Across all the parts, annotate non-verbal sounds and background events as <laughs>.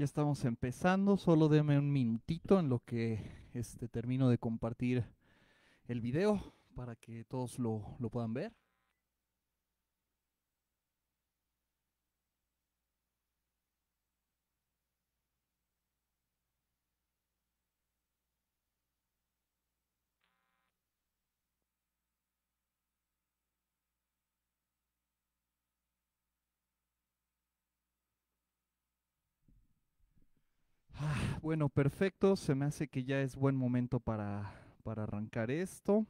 Ya estamos empezando, solo deme un minutito en lo que este, termino de compartir el video para que todos lo, lo puedan ver. Bueno, perfecto. Se me hace que ya es buen momento para, para arrancar esto.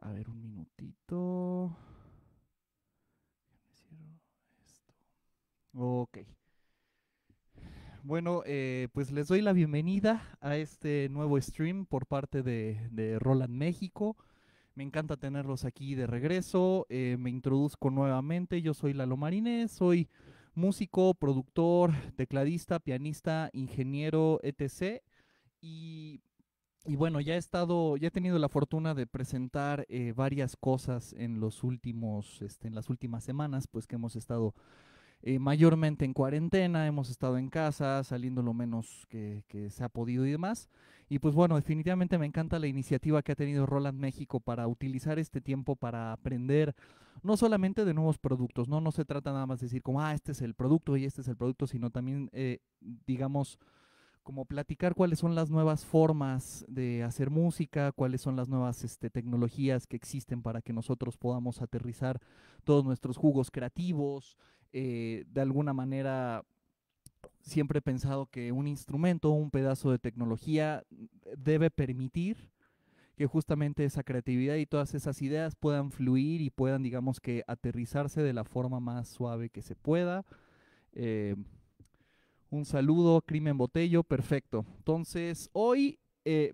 A ver, un minutito. Ok. Bueno, eh, pues les doy la bienvenida a este nuevo stream por parte de, Roland México. Me encanta tenerlos aquí de regreso. Eh, me introduzco nuevamente. Yo soy Lalo Marinés, soy músico, productor, tecladista, pianista, ingeniero, etc. Y, bueno, ya he estado, ya he tenido la fortuna de presentar eh, varias cosas en los últimos, este, en las últimas semanas, pues que hemos estado eh, mayormente en cuarentena, hemos estado en casa, saliendo lo menos que, se ha podido y demás. Y pues bueno, definitivamente me encanta la iniciativa que ha tenido Roland México para utilizar este tiempo para aprender no solamente de nuevos productos, no, no se trata nada más de decir como, ah, este es el producto y este es el producto, sino también, eh, digamos, como platicar cuáles son las nuevas formas de hacer música, cuáles son las nuevas este, tecnologías que existen para que nosotros podamos aterrizar todos nuestros jugos creativos, eh, de alguna manera siempre he pensado que un instrumento, un pedazo de tecnología eh, debe permitir que justamente esa creatividad y todas esas ideas puedan fluir y puedan, digamos que, aterrizarse de la forma más suave que se pueda. Eh, un saludo, Crimen Botello, perfecto. Entonces, hoy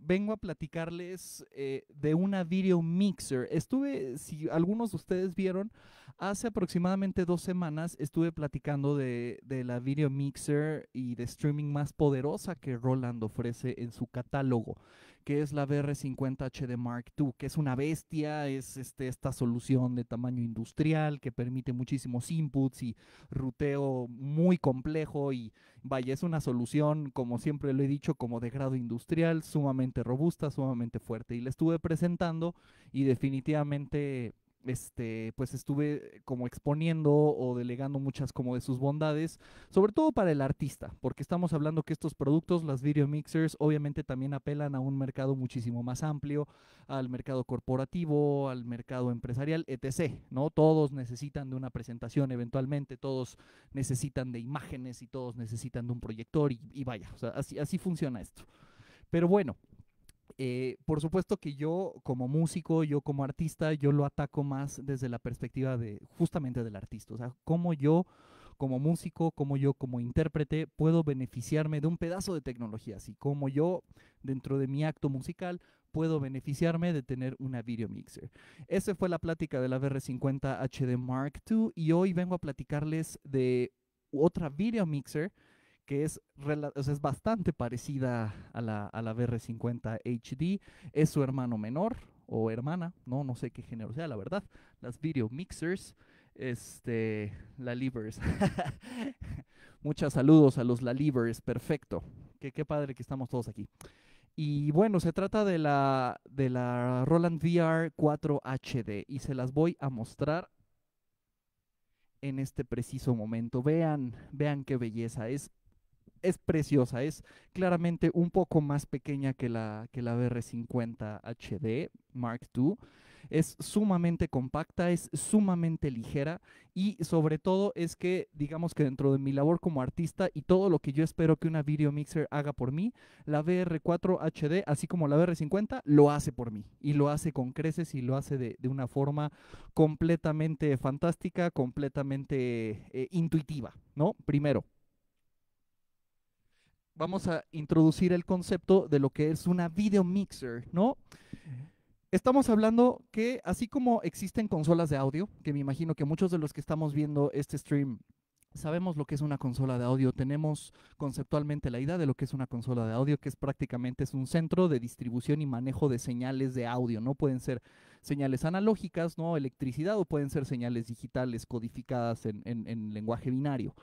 vengo a platicarles de una video mixer. Estuve, si algunos de ustedes vieron, Hace aproximadamente dos semanas estuve platicando de, la video mixer y de streaming más poderosa que Roland ofrece en su catálogo, que es la vr 50 hd Mark II, que es una bestia, es este, esta solución de tamaño industrial que permite muchísimos inputs y ruteo muy complejo y vaya, es una solución, como siempre lo he dicho, como de grado industrial, sumamente robusta, sumamente fuerte. Y la estuve presentando y definitivamente este, pues estuve como exponiendo o delegando muchas como de sus bondades, sobre todo para el artista, porque estamos hablando que estos productos, las video mixers, obviamente también apelan a un mercado muchísimo más amplio, al mercado corporativo, al mercado empresarial, etc. ¿no? Todos necesitan de una presentación eventualmente, todos necesitan de imágenes y todos necesitan de un proyector y, vaya, así, así funciona esto. Pero bueno, eh, por supuesto que yo como músico, yo como artista, yo lo ataco más desde la perspectiva de justamente del artista, o sea, cómo yo como músico, cómo yo como intérprete, puedo beneficiarme de un pedazo de tecnología, así como yo dentro de mi acto musical puedo beneficiarme de tener una video mixer. Esa fue la plática de la VR50 HD Mark II y hoy vengo a platicarles de otra video mixer que es, o es bastante parecida a la, a BR50 HD. Es su hermano menor o hermana, no, no sé qué género sea, la verdad. Las video mixers, este, la livers. <laughs> muchas saludos a los la livers, perfecto. Qué, qué padre que estamos todos aquí. Y bueno, se trata de la, de la Roland VR 4 HD y se las voy a mostrar en este preciso momento. Vean, vean qué belleza. Es es preciosa, es claramente un poco más pequeña que la, que la BR50 HD Mark II. Es sumamente compacta, es sumamente ligera y sobre todo es que digamos que dentro de mi labor como artista y todo lo que yo espero que una video mixer haga por mí, la BR4 HD, así como la BR50, lo hace por mí y lo hace con creces y lo hace de, una forma completamente fantástica, completamente eh, intuitiva, ¿no? Primero, vamos a introducir el concepto de lo que es una video mixer, ¿no? Estamos hablando que así como existen consolas de audio, que me imagino que muchos de los que estamos viendo este stream sabemos lo que es una consola de audio, tenemos conceptualmente la idea de lo que es una consola de audio, que es prácticamente es un centro de distribución y manejo de señales de audio, ¿no? Pueden ser señales analógicas, ¿no? Electricidad o pueden ser señales digitales codificadas en, en lenguaje binario.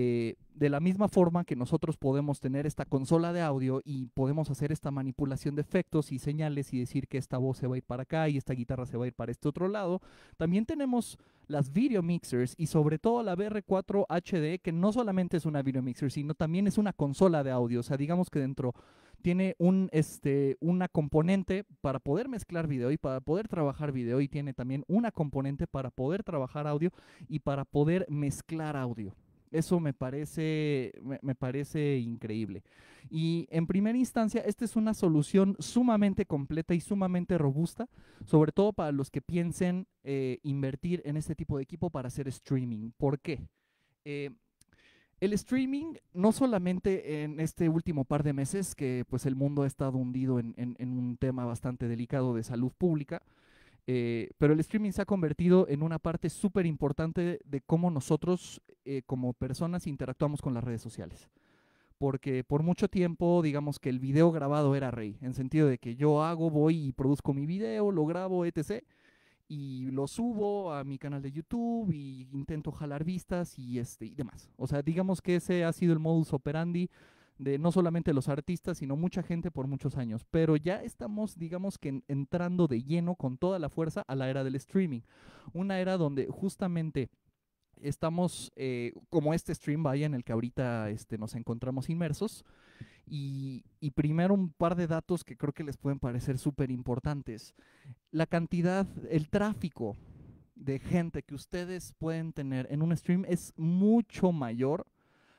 Eh, de la misma forma que nosotros podemos tener esta consola de audio y podemos hacer esta manipulación de efectos y señales y decir que esta voz se va a ir para acá y esta guitarra se va a ir para este otro lado, también tenemos las video mixers y sobre todo la BR4 HD que no solamente es una video mixer, sino también es una consola de audio, o sea, digamos que dentro tiene este, una componente para poder mezclar video y para poder trabajar video y tiene también una componente para poder trabajar audio y para poder mezclar audio. Eso me parece, increíble. Y en primera instancia, esta es una solución sumamente completa y sumamente robusta, sobre todo para los que piensen eh, invertir en este tipo de equipo para hacer streaming. ¿Por qué? Eh, el streaming, no solamente en este último par de meses, que pues el mundo ha estado hundido en un tema bastante delicado de salud pública, eh, pero el streaming se ha convertido en una parte súper importante de, cómo nosotros eh, como personas interactuamos con las redes sociales. Porque por mucho tiempo, digamos que el video grabado era rey, en sentido de que yo hago, voy y produzco mi video, lo grabo, etc. Y lo subo a mi canal de YouTube y intento jalar vistas y, este, y demás. O sea, digamos que ese ha sido el modus operandi de no solamente los artistas, sino mucha gente por muchos años. Pero ya estamos, digamos que entrando de lleno con toda la fuerza a la era del streaming. Una era donde justamente estamos eh, como este stream vaya en el que ahorita este, nos encontramos inmersos. Y, y, primero un par de datos que creo que les pueden parecer súper importantes. La cantidad, el tráfico de gente que ustedes pueden tener en un stream es mucho mayor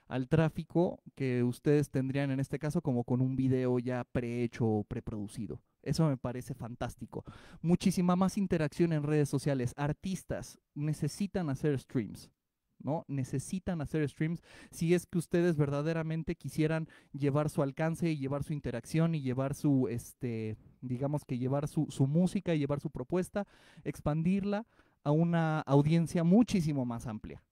al tráfico que ustedes tendrían en este caso como con un video ya prehecho o preproducido. Eso me parece fantástico. Muchísima más interacción en redes sociales. Artistas necesitan hacer streams. ¿no? Necesitan hacer streams si es que ustedes verdaderamente quisieran llevar su alcance y llevar su interacción y llevar su, este, digamos que llevar su música y llevar su propuesta, expandirla a una audiencia muchísimo más amplia.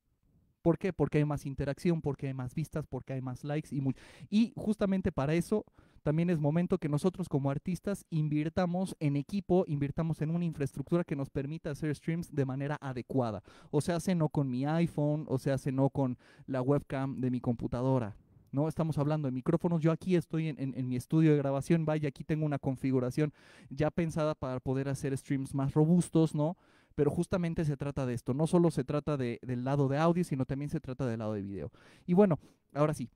¿Por qué? Porque hay más interacción, porque hay más vistas, porque hay más likes y Y justamente para eso también es momento que nosotros como artistas invirtamos en equipo, invirtamos en una infraestructura que nos permita hacer streams de manera adecuada. O sea, hace no con mi iPhone, o sea, hace no con la webcam de mi computadora. ¿no? Estamos hablando de micrófonos. Yo aquí estoy en, en, mi estudio de grabación, vaya, aquí tengo una configuración ya pensada para poder hacer streams más robustos, ¿no? pero justamente se trata de esto, no solo se trata del lado de audio, sino también se trata del lado de video. Y bueno, ahora sí,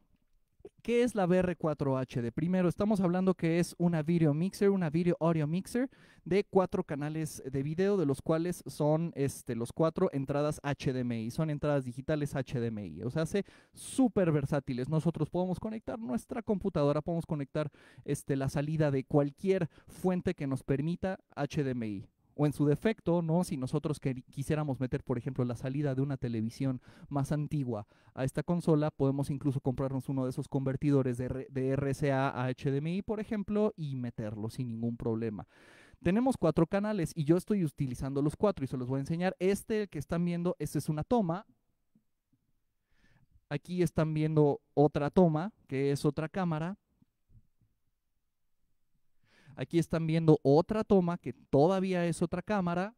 ¿Qué es la BR4HD? Primero, estamos hablando que es una video mixer, una video audio mixer de cuatro canales de video, de los cuales son este, los cuatro entradas HDMI, son entradas digitales HDMI. O sea, hace súper versátiles. Nosotros podemos conectar nuestra computadora, podemos conectar este, la salida de cualquier fuente que nos permita HDMI o en su defecto, ¿no? Si nosotros quisiéramos meter, por ejemplo, la salida de una televisión más antigua a esta consola, podemos incluso comprarnos uno de esos convertidores de, RCA a HDMI, por ejemplo, y meterlo sin ningún problema. Tenemos cuatro canales y yo estoy utilizando los cuatro y se los voy a enseñar. Este que están viendo, esta es una toma. Aquí están viendo otra toma, que es otra cámara. Aquí están viendo otra toma que todavía es otra cámara.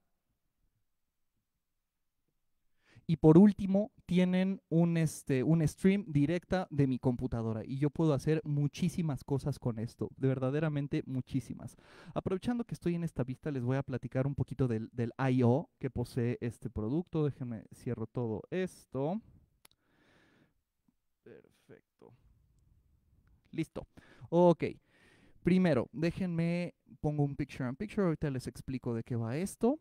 Y por último, tienen un, este, un stream directa de mi computadora y yo puedo hacer muchísimas cosas con esto, de verdaderamente muchísimas. Aprovechando que estoy en esta vista, les voy a platicar un poquito del, del I.O. que posee este producto. Déjenme cierro todo esto. Perfecto. Listo. Ok. Primero, déjenme, pongo un picture and picture, ahorita les explico de qué va esto.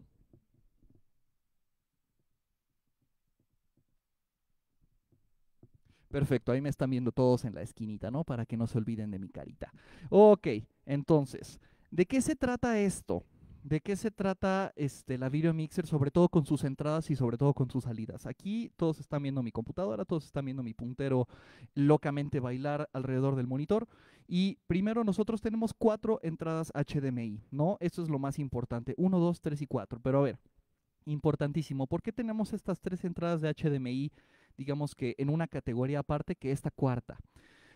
Perfecto, ahí me están viendo todos en la esquinita, ¿no? Para que no se olviden de mi carita. Ok, entonces, ¿de qué se trata esto? ¿De qué se trata este, la Video Mixer, sobre todo con sus entradas y sobre todo con sus salidas? Aquí todos están viendo mi computadora, todos están viendo mi puntero locamente bailar alrededor del monitor. Y primero nosotros tenemos cuatro entradas HDMI, ¿no? Esto es lo más importante, Uno, dos, tres y cuatro. Pero a ver, importantísimo, ¿por qué tenemos estas tres entradas de HDMI, digamos que en una categoría aparte que esta cuarta?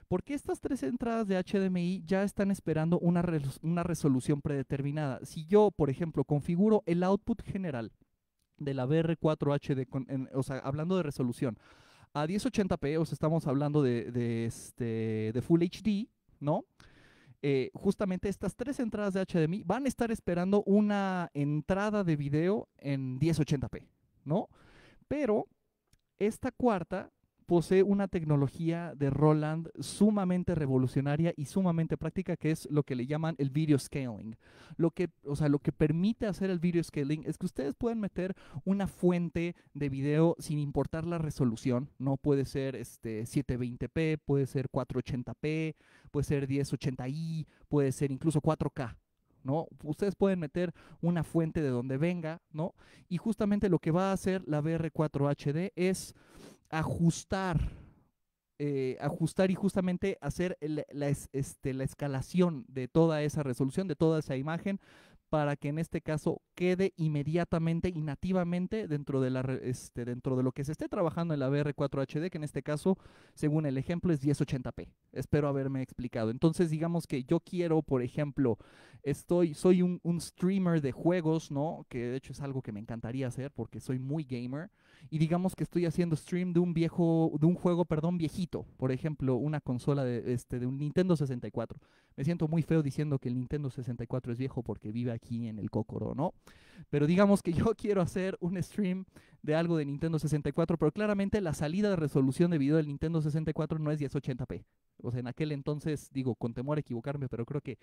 Porque estas tres entradas de HDMI ya están esperando una, una resolución predeterminada. Si yo, por ejemplo, configuro el output general de la BR4HD, o sea, hablando de resolución, a 1080p, o sea, estamos hablando de, este, de Full HD, ¿no? Eh, justamente estas tres entradas de HDMI van a estar esperando una entrada de video en 1080p, ¿no? Pero esta cuarta posee una tecnología de Roland sumamente revolucionaria y sumamente práctica, que es lo que le llaman el video scaling. Lo que, o sea, lo que permite hacer el video scaling es que ustedes pueden meter una fuente de video sin importar la resolución, ¿no? Puede ser este 720p, puede ser 480p, puede ser 1080i, puede ser incluso 4K, ¿no? Ustedes pueden meter una fuente de donde venga, ¿no? Y justamente lo que va a hacer la VR4 HD es ajustar, eh, ajustar y justamente hacer este, la escalación de toda esa resolución, de toda esa imagen, para que en este caso quede inmediatamente y nativamente dentro de, la, este, dentro de lo que se esté trabajando en la vr 4 hd que en este caso, según el ejemplo, es 1080p. Espero haberme explicado. Entonces, digamos que yo quiero, por ejemplo, estoy, soy un, streamer de juegos, ¿no? Que de hecho es algo que me encantaría hacer porque soy muy gamer. Y digamos que estoy haciendo stream de un viejo, de un juego, perdón, viejito. Por ejemplo, una consola este, de un Nintendo 64. Me siento muy feo diciendo que el Nintendo 64 es viejo porque vive aquí en el Cocoro, ¿no? Pero digamos que <laughs> yo quiero hacer un stream de algo de Nintendo 64, pero claramente la salida de resolución de video del Nintendo 64 no es 1080p. O sea, en aquel entonces, digo, con temor a equivocarme, pero creo que,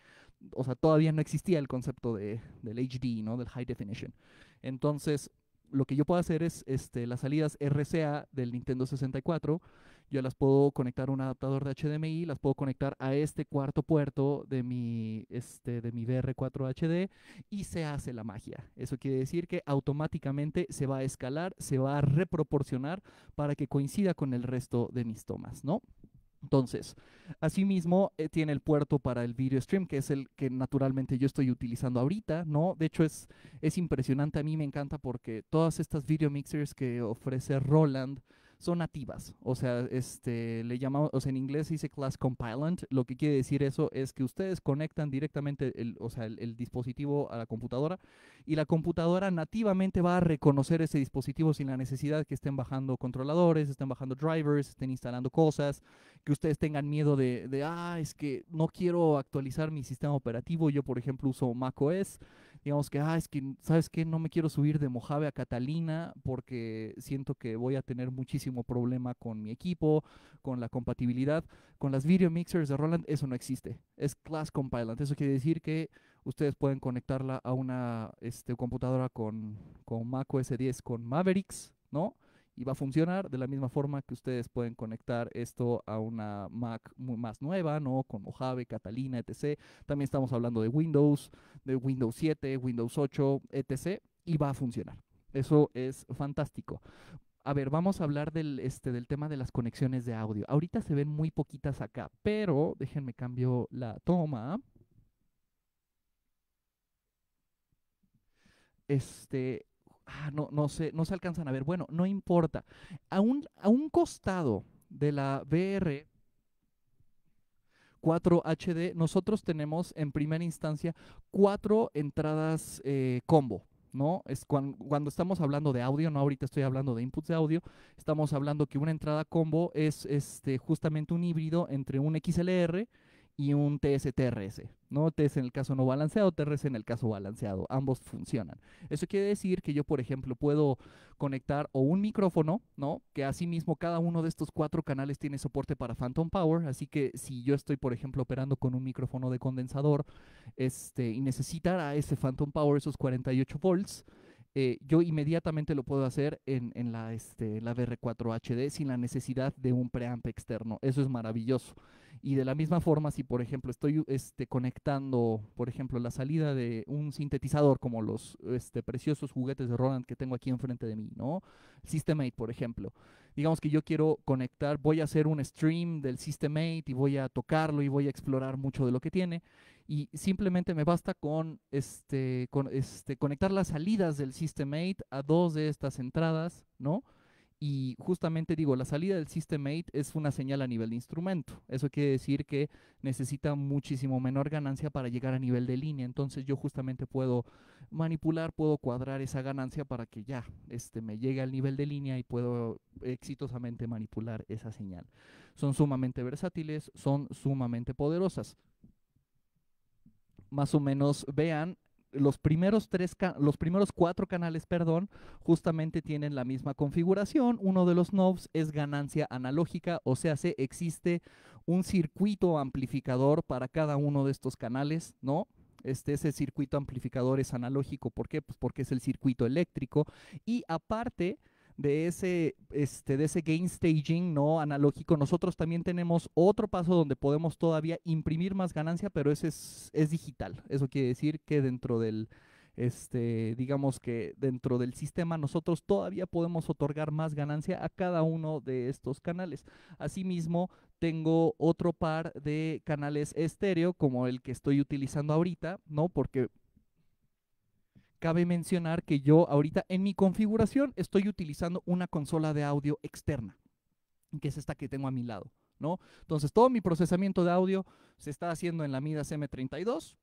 o sea, todavía no existía el concepto del HD, ¿no? Del High Definition. Entonces, lo que yo puedo hacer es este, las salidas RCA del Nintendo 64 yo las puedo conectar a un adaptador de HDMI, las puedo conectar a este cuarto puerto de mi, este, de mi VR4 HD y se hace la magia. Eso quiere decir que automáticamente se va a escalar, se va a reproporcionar para que coincida con el resto de mis tomas, ¿no? Entonces, asimismo, eh, tiene el puerto para el video stream, que es el que naturalmente yo estoy utilizando ahorita, ¿no? De hecho, es, es impresionante, a mí me encanta porque todas estas video mixers que ofrece Roland, son nativas. O sea, este, le llamamos, en inglés dice class compilant. Lo que quiere decir eso es que ustedes conectan directamente el, o sea, el, dispositivo a la computadora y la computadora nativamente va a reconocer ese dispositivo sin la necesidad que estén bajando controladores, estén bajando drivers, estén instalando cosas, que ustedes tengan miedo de, de ah, es que no quiero actualizar mi sistema operativo. Yo, por ejemplo, uso macOS digamos que, ah, es que, ¿sabes qué? No me quiero subir de Mojave a Catalina porque siento que voy a tener muchísimo problema con mi equipo, con la compatibilidad. Con las video mixers de Roland eso no existe. Es class compilant. Eso quiere decir que ustedes pueden conectarla a una este, computadora con, con Mac OS 10 con Mavericks, ¿no? y va a funcionar de la misma forma que ustedes pueden conectar esto a una Mac más nueva, ¿no? Con Mojave, Catalina, etc. También estamos hablando de Windows, de Windows 7, Windows 8, etc. Y va a funcionar. Eso es fantástico. A ver, vamos a hablar del, este, del tema de las conexiones de audio. Ahorita se ven muy poquitas acá, pero déjenme cambio la toma. Este, Ah, no, no, se, no se alcanzan a ver. Bueno, no importa. A un, costado de la VR 4 HD, nosotros tenemos en primera instancia cuatro entradas eh, combo. ¿no? Es cuando, estamos hablando de audio, no ahorita estoy hablando de inputs de audio, estamos hablando que una entrada combo es este, justamente un híbrido entre un XLR y un TS-TRS, ¿no? TS en el caso no balanceado, TRS en el caso balanceado, ambos funcionan. Eso quiere decir que yo, por ejemplo, puedo conectar o un micrófono, ¿no? Que asimismo cada uno de estos cuatro canales tiene soporte para Phantom Power, así que si yo estoy, por ejemplo, operando con un micrófono de condensador este, y necesitará ese Phantom Power, esos 48 volts, eh, yo inmediatamente lo puedo hacer en, la, este, la VR4 HD sin la necesidad de un preamp externo. Eso es maravilloso. Y de la misma forma, si por ejemplo estoy este, conectando, por ejemplo, la salida de un sintetizador como los este, preciosos juguetes de Roland que tengo aquí enfrente de mí, ¿no? Systemate, por ejemplo. Digamos que yo quiero conectar, voy a hacer un stream del Systemate y voy a tocarlo y voy a explorar mucho de lo que tiene. Y simplemente me basta con, este, con este, conectar las salidas del Systemate a dos de estas entradas, ¿no? Y justamente digo, la salida del System 8 es una señal a nivel de instrumento. Eso quiere decir que necesita muchísimo menor ganancia para llegar a nivel de línea. Entonces yo justamente puedo manipular, puedo cuadrar esa ganancia para que ya este, me llegue al nivel de línea y puedo exitosamente manipular esa señal. Son sumamente versátiles, son sumamente poderosas más o menos vean los primeros tres, los primeros cuatro canales, perdón, justamente tienen la misma configuración. Uno de los knobs es ganancia analógica, o sea, existe un circuito amplificador para cada uno de estos canales, ¿no? Este, ese circuito amplificador es analógico, ¿por qué? Pues porque es el circuito eléctrico y aparte de ese, este, de ese game staging no analógico, nosotros también tenemos otro paso donde podemos todavía imprimir más ganancia, pero ese es, digital. Eso quiere decir que dentro del, este, digamos que dentro del sistema nosotros todavía podemos otorgar más ganancia a cada uno de estos canales. Asimismo, tengo otro par de canales estéreo como el que estoy utilizando ahorita, ¿no? Porque Cabe mencionar que yo ahorita en mi configuración estoy utilizando una consola de audio externa, que es esta que tengo a mi lado, ¿no? Entonces todo mi procesamiento de audio se está haciendo en la Midas M32,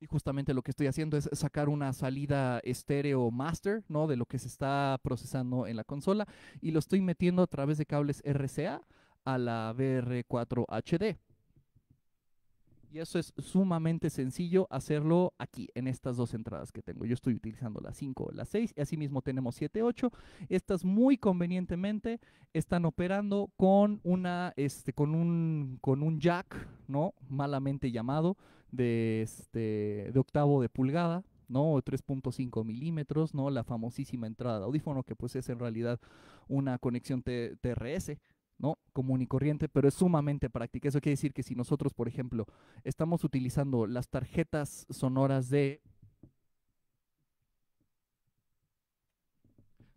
y justamente lo que estoy haciendo es sacar una salida estéreo master, ¿no? De lo que se está procesando en la consola y lo estoy metiendo a través de cables RCA a la VR4 HD. Y eso es sumamente sencillo hacerlo aquí, en estas dos entradas que tengo. Yo estoy utilizando la 5 o la 6 y asimismo tenemos 7, 8. Estas muy convenientemente están operando con, una, este, con, un, jack, ¿no? Malamente llamado, de, este, octavo de pulgada, ¿no? 3.5 milímetros, ¿no? La famosísima entrada de audífono, que pues es en realidad una conexión TRS, ¿no? común y corriente, pero es sumamente práctica. Eso quiere decir que si nosotros, por ejemplo, estamos utilizando las tarjetas sonoras de...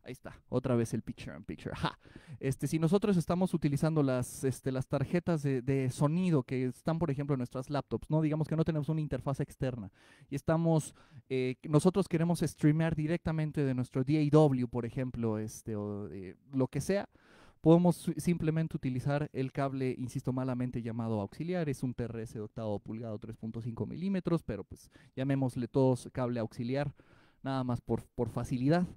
Ahí está, otra vez el picture and picture. Este, si nosotros estamos utilizando las, este, las tarjetas de, sonido que están, por ejemplo, en nuestras laptops, ¿no? Digamos que no tenemos una interfaz externa. Y estamos, eh, nosotros queremos streamear directamente de nuestro DAW, por ejemplo, este, o eh, lo que sea Podemos simplemente utilizar el cable, insisto, malamente llamado auxiliar, es un TRS de octavo pulgado 3.5 milímetros, pero pues llamémosle todos cable auxiliar, nada más por, por facilidad.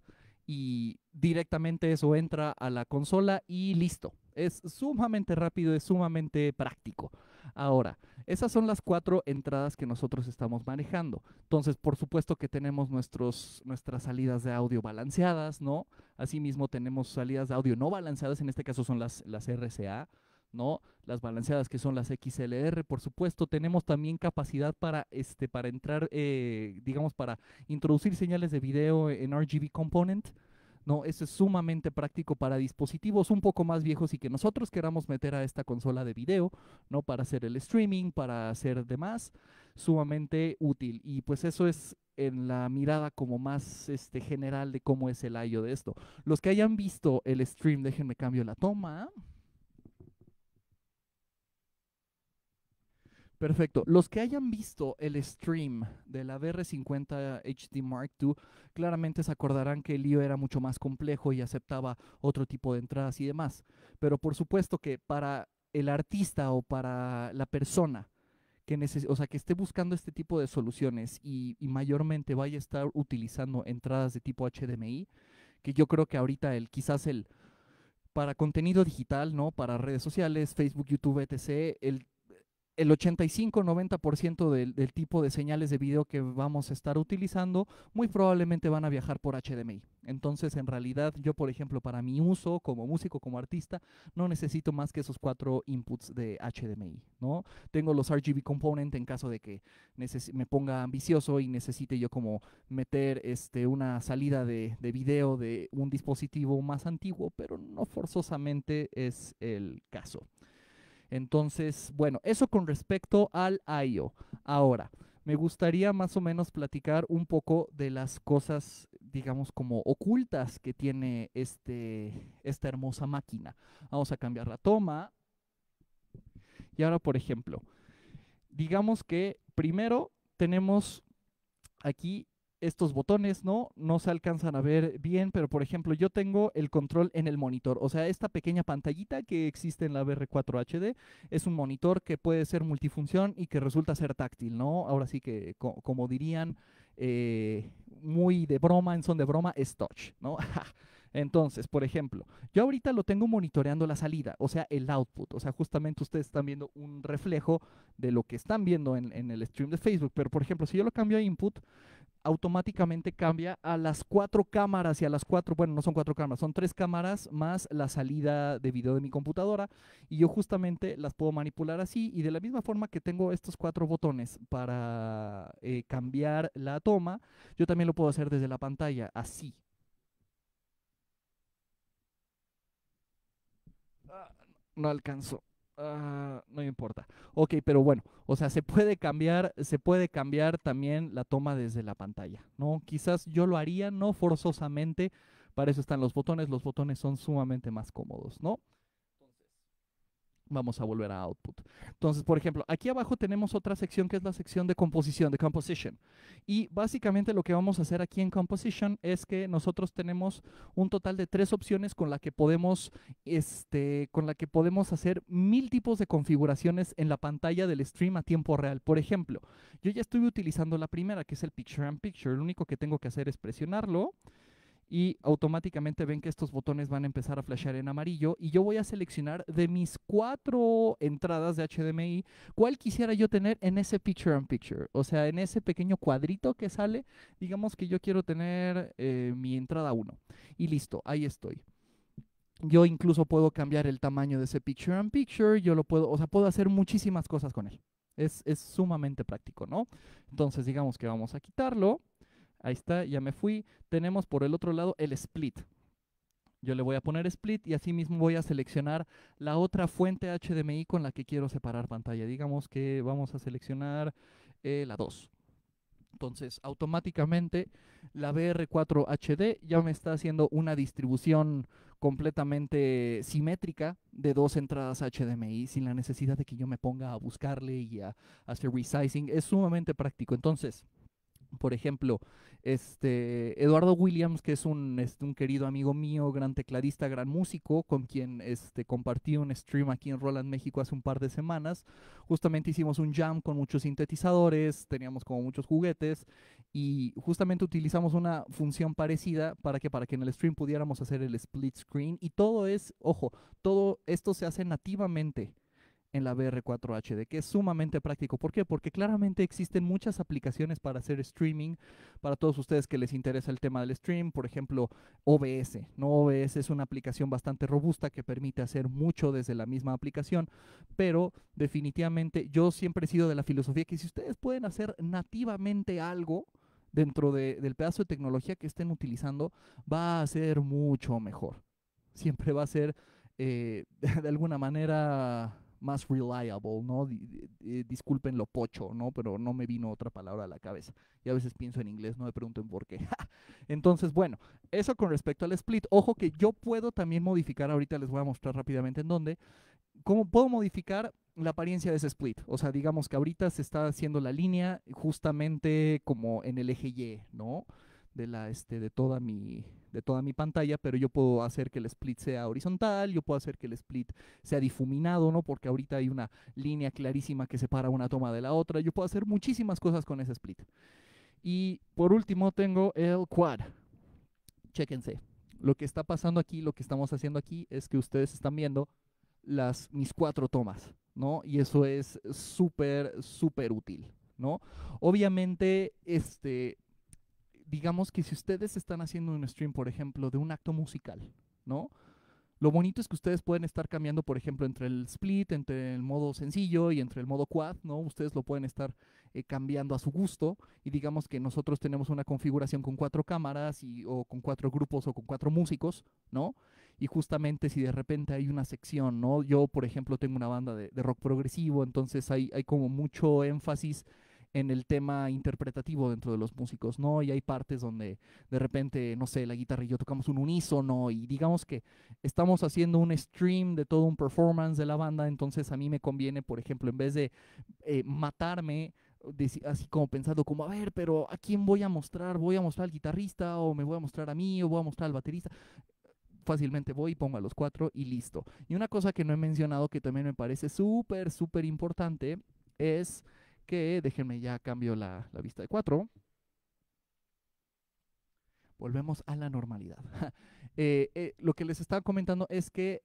Y directamente eso entra a la consola y listo. Es sumamente rápido, es sumamente práctico. Ahora, esas son las cuatro entradas que nosotros estamos manejando. Entonces, por supuesto que tenemos nuestras salidas de audio balanceadas, ¿no? Asimismo, tenemos salidas de audio no balanceadas, en este caso son las, RCA, ¿no? Las balanceadas que son las XLR, por supuesto, tenemos también capacidad para, este, entrar, eh, digamos, para introducir señales de video en RGB Component, ¿no? es sumamente práctico para dispositivos un poco más viejos y que nosotros queramos meter a esta consola de video, ¿no? Para hacer el streaming, para hacer demás, sumamente útil. Y pues eso es en la mirada como más este, general de cómo es el ayo de esto. Los que hayan visto el stream, déjenme cambio la toma. Perfecto. Los que hayan visto el stream de la BR50 HD Mark II, claramente se acordarán que el lío era mucho más complejo y aceptaba otro tipo de entradas y demás. Pero por supuesto que para el artista o para la persona que, o sea, que esté buscando este tipo de soluciones y, mayormente vaya a estar utilizando entradas de tipo HDMI, que yo creo que ahorita el quizás el para contenido digital, ¿no? Para redes sociales, Facebook, YouTube, etc., el el 85-90% del, tipo de señales de video que vamos a estar utilizando muy probablemente van a viajar por HDMI. Entonces, en realidad, yo, por ejemplo, para mi uso como músico, como artista, no necesito más que esos cuatro inputs de HDMI, ¿no? Tengo los RGB component en caso de que me ponga ambicioso y necesite yo como meter este, una salida de video de un dispositivo más antiguo, pero no forzosamente es el caso. Entonces, bueno, eso con respecto al IO. Ahora, me gustaría más o menos platicar un poco de las cosas, digamos, como ocultas que tiene este, esta hermosa máquina. Vamos a cambiar la toma. Y ahora, por ejemplo, digamos que primero tenemos aquí estos botones, ¿no? No se alcanzan a ver bien, pero por ejemplo yo tengo el control en el monitor, o sea, esta pequeña pantallita que existe en la BR4 HD es un monitor que puede ser multifunción y que resulta ser táctil, ¿no? Ahora sí que, como dirían, eh, muy de broma, en son de broma, es touch, ¿no? <laughs> Entonces, por ejemplo, yo ahorita lo tengo monitoreando la salida, o sea, el output, o sea, justamente ustedes están viendo un reflejo de lo que están viendo en, en el stream de Facebook, pero por ejemplo, si yo lo cambio a input, automáticamente cambia a las cuatro cámaras y a las cuatro, bueno, no son cuatro cámaras, son tres cámaras más la salida de video de mi computadora y yo justamente las puedo manipular así y de la misma forma que tengo estos cuatro botones para eh, cambiar la toma, yo también lo puedo hacer desde la pantalla, así. Ah, no alcanzó. Ah, no importa. Ok, pero bueno, o sea, se puede cambiar, se puede cambiar también la toma desde la pantalla, ¿no? Quizás yo lo haría, no forzosamente, para eso están los botones, los botones son sumamente más cómodos, ¿no? vamos a volver a output. Entonces, por ejemplo, aquí abajo tenemos otra sección que es la sección de composición, de composition. Y básicamente lo que vamos a hacer aquí en composition es que nosotros tenemos un total de tres opciones con la que podemos, este, con la que podemos hacer mil tipos de configuraciones en la pantalla del stream a tiempo real. Por ejemplo, yo ya estuve utilizando la primera, que es el picture and picture. Lo único que tengo que hacer es presionarlo y automáticamente ven que estos botones van a empezar a flashear en amarillo y yo voy a seleccionar de mis cuatro entradas de HDMI cuál quisiera yo tener en ese picture and picture, o sea, en ese pequeño cuadrito que sale, digamos que yo quiero tener eh, mi entrada 1 y listo, ahí estoy. Yo incluso puedo cambiar el tamaño de ese picture and picture, yo lo puedo, o sea, puedo hacer muchísimas cosas con él. Es, es sumamente práctico, ¿no? Entonces digamos que vamos a quitarlo Ahí está, ya me fui. Tenemos por el otro lado el split. Yo le voy a poner split y así mismo voy a seleccionar la otra fuente HDMI con la que quiero separar pantalla. Digamos que vamos a seleccionar eh, la 2. Entonces, automáticamente la BR4 HD ya me está haciendo una distribución completamente simétrica de dos entradas HDMI sin la necesidad de que yo me ponga a buscarle y a hacer resizing. Es sumamente práctico. Entonces, por ejemplo, este, Eduardo Williams, que es este, un, querido amigo mío, gran tecladista, gran músico, con quien este, compartí un stream aquí en Roland México hace un par de semanas. Justamente hicimos un jam con muchos sintetizadores, teníamos como muchos juguetes y justamente utilizamos una función parecida para que, para que en el stream pudiéramos hacer el split screen. Y todo es, ojo, todo esto se hace nativamente en la BR4HD, que es sumamente práctico. ¿Por qué? Porque claramente existen muchas aplicaciones para hacer streaming para todos ustedes que les interesa el tema del stream, por ejemplo, OBS. No OBS es una aplicación bastante robusta que permite hacer mucho desde la misma aplicación, pero definitivamente yo siempre he sido de la filosofía que si ustedes pueden hacer nativamente algo, dentro del pedazo de tecnología que estén utilizando va a ser mucho mejor. Siempre va a ser eh, <laughs> de alguna manera más reliable, ¿no? disculpen lo pocho, ¿no? Pero no me vino otra palabra a la cabeza. Y a veces pienso en inglés, no me pregunten por qué. <laughs> Entonces, bueno, eso con respecto al split. Ojo que yo puedo también modificar, ahorita les voy a mostrar rápidamente en dónde, cómo puedo modificar la apariencia de ese split. O sea, digamos que ahorita se está haciendo la línea justamente como en el eje Y, ¿no? De la, este, de toda mi, de toda mi pantalla, pero yo puedo hacer que el split sea horizontal, yo puedo hacer que el split sea difuminado, ¿no? Porque ahorita hay una línea clarísima que separa una toma de la otra. Yo puedo hacer muchísimas cosas con ese split. Y por último tengo el quad. Chéquense. Lo que está pasando aquí, lo que estamos haciendo aquí, es que ustedes están viendo las, mis cuatro tomas, ¿no? Y eso es súper, súper útil, ¿no? Obviamente, este, digamos que si ustedes están haciendo un stream, por ejemplo, de un acto musical, ¿no? Lo bonito es que ustedes pueden estar cambiando, por ejemplo, entre el split, entre el modo sencillo y entre el modo quad, ¿no? Ustedes lo pueden estar eh, cambiando a su gusto y digamos que nosotros tenemos una configuración con cuatro cámaras o con cuatro grupos o con cuatro músicos, ¿no? Y justamente si de repente hay una sección, ¿no? Yo, por ejemplo, tengo una banda de, rock progresivo, entonces hay, hay como mucho énfasis en el tema interpretativo dentro de los músicos, ¿no? Y hay partes donde de repente, no sé, la guitarra y yo tocamos un unísono y digamos que estamos haciendo un stream de todo un performance de la banda, entonces a mí me conviene, por ejemplo, en vez de eh, matarme así como pensando como, a ver, pero ¿a quién voy a mostrar? ¿Voy a mostrar al guitarrista o me voy a mostrar a mí o voy a mostrar al baterista? Fácilmente voy y pongo a los cuatro y listo. Y una cosa que no he mencionado que también me parece súper, súper importante es déjenme ya cambio la, vista de 4. Volvemos a la normalidad. <laughs> Eh, eh, lo que les estaba comentando es que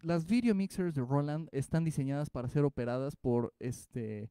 las video mixers de Roland están diseñadas para ser operadas por este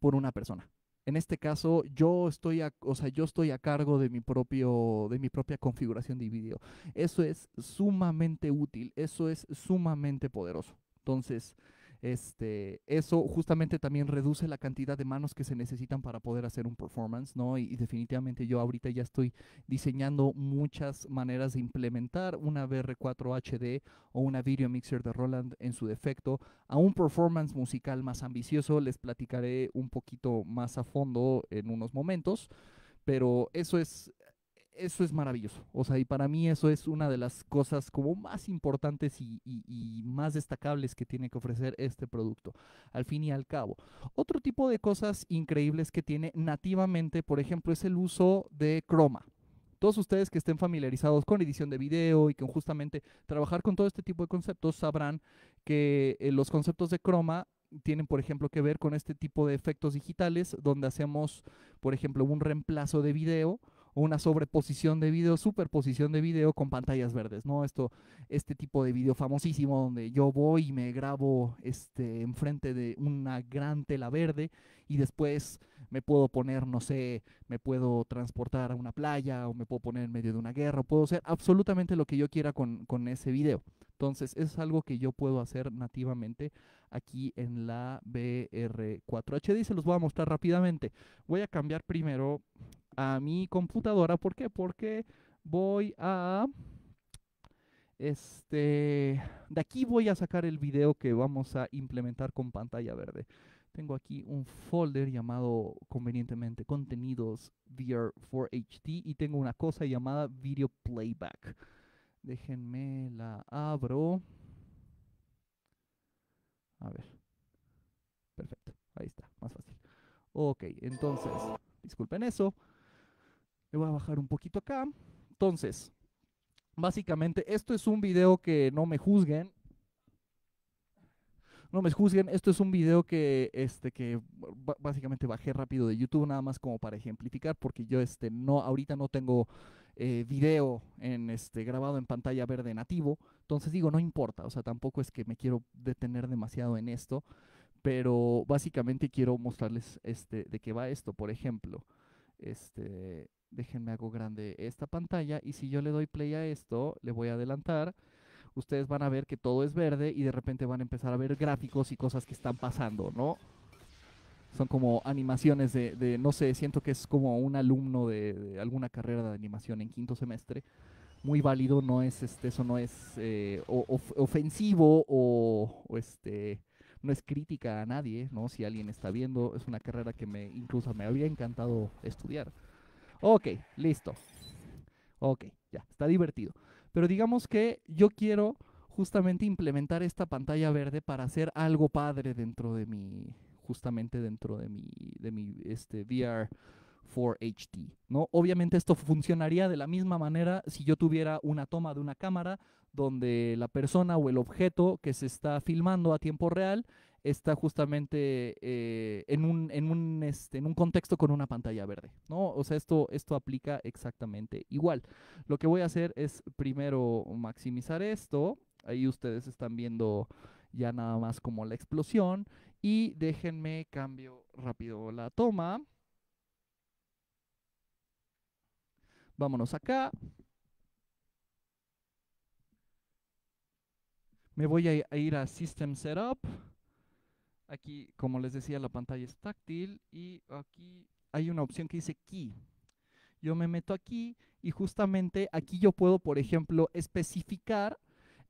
por una persona. En este caso, yo estoy a, yo estoy a cargo de mi propio de mi propia configuración de video. Eso es sumamente útil, eso es sumamente poderoso. Entonces, este, eso justamente también reduce la cantidad de manos que se necesitan para poder hacer un performance, ¿no? Y, definitivamente yo ahorita ya estoy diseñando muchas maneras de implementar una vr 4 HD o una Video Mixer de Roland en su defecto a un performance musical más ambicioso. Les platicaré un poquito más a fondo en unos momentos pero eso es eso es maravilloso. O sea, y para mí eso es una de las cosas como más importantes y, más destacables que tiene que ofrecer este producto, al fin y al cabo. Otro tipo de cosas increíbles que tiene nativamente, por ejemplo, es el uso de croma. Todos ustedes que estén familiarizados con edición de video y que justamente trabajar con todo este tipo de conceptos sabrán que eh, los conceptos de croma tienen, por ejemplo, que ver con este tipo de efectos digitales donde hacemos, por ejemplo, un reemplazo de video una sobreposición de video, superposición de video con pantallas verdes, ¿no? Esto, este tipo de video famosísimo donde yo voy y me grabo este, enfrente de una gran tela verde y después me puedo poner, no sé, me puedo transportar a una playa o me puedo poner en medio de una guerra, puedo hacer absolutamente lo que yo quiera con, con ese video. Entonces, es algo que yo puedo hacer nativamente aquí en la BR4HD y se los voy a mostrar rápidamente. Voy a cambiar primero a mi computadora. ¿Por qué? Porque voy a... Este, de aquí voy a sacar el video que vamos a implementar con pantalla verde. Tengo aquí un folder llamado convenientemente contenidos vr 4 hd y tengo una cosa llamada video playback. Déjenme la abro. A ver. Perfecto. Ahí está, más fácil. Ok, entonces, disculpen eso. Le voy a bajar un poquito acá. Entonces, básicamente, esto es un video que no me juzguen. No me juzguen, esto es un video que, este, que básicamente bajé rápido de YouTube, nada más como para ejemplificar, porque yo este, no, ahorita no tengo eh, video en este, grabado en pantalla verde nativo. Entonces digo, no importa, o sea, tampoco es que me quiero detener demasiado en esto, pero básicamente quiero mostrarles este, de qué va esto, por ejemplo. Este, déjenme hago grande esta pantalla y si yo le doy play a esto, le voy a adelantar. Ustedes van a ver que todo es verde y de repente van a empezar a ver gráficos y cosas que están pasando, ¿no? Son como animaciones de, no sé, siento que es como un alumno de, alguna carrera de animación en quinto semestre. Muy válido, no es este, eso no es eh, ofensivo o, o este no es crítica a nadie, ¿no? Si alguien está viendo, es una carrera que me incluso me había encantado estudiar. Ok, listo. Ok, ya, está divertido. Pero digamos que yo quiero justamente implementar esta pantalla verde para hacer algo padre dentro de mi, justamente dentro de mi, de mi, este, VR 4 hd ¿no? Obviamente esto funcionaría de la misma manera si yo tuviera una toma de una cámara donde la persona o el objeto que se está filmando a tiempo real está justamente eh, en, un, en, un, este, en un contexto con una pantalla verde, ¿no? O sea, esto, esto aplica exactamente igual. Lo que voy a hacer es primero maximizar esto. Ahí ustedes están viendo ya nada más como la explosión. Y déjenme cambio rápido la toma. Vámonos acá. Me voy a ir a System Setup. Aquí, como les decía, la pantalla es táctil y aquí hay una opción que dice Key. Yo me meto aquí y justamente aquí yo puedo, por ejemplo, especificar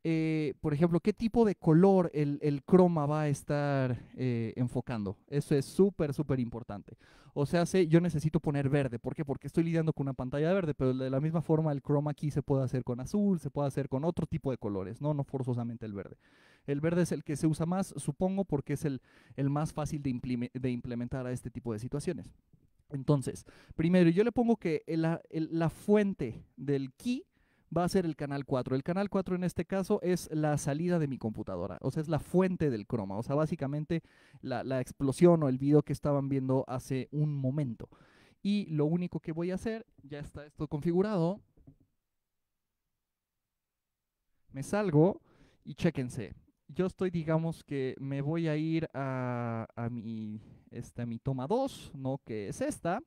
eh, por ejemplo, qué tipo de color el, el croma va a estar eh, enfocando. Eso es súper, súper importante. O sea, yo necesito poner verde. ¿Por qué? Porque estoy lidiando con una pantalla verde, pero de la misma forma el croma aquí se puede hacer con azul, se puede hacer con otro tipo de colores, no, no forzosamente el verde. El verde es el que se usa más, supongo, porque es el, más fácil de, de implementar a este tipo de situaciones. Entonces, primero yo le pongo que la, la fuente del key va a ser el canal 4. El canal 4 en este caso es la salida de mi computadora, o sea, es la fuente del croma, o sea, básicamente la, explosión o el video que estaban viendo hace un momento. Y lo único que voy a hacer, ya está esto configurado, me salgo y chéquense. Yo estoy, digamos que me voy a ir a, a mi, este, mi toma 2, ¿no? Que es esta.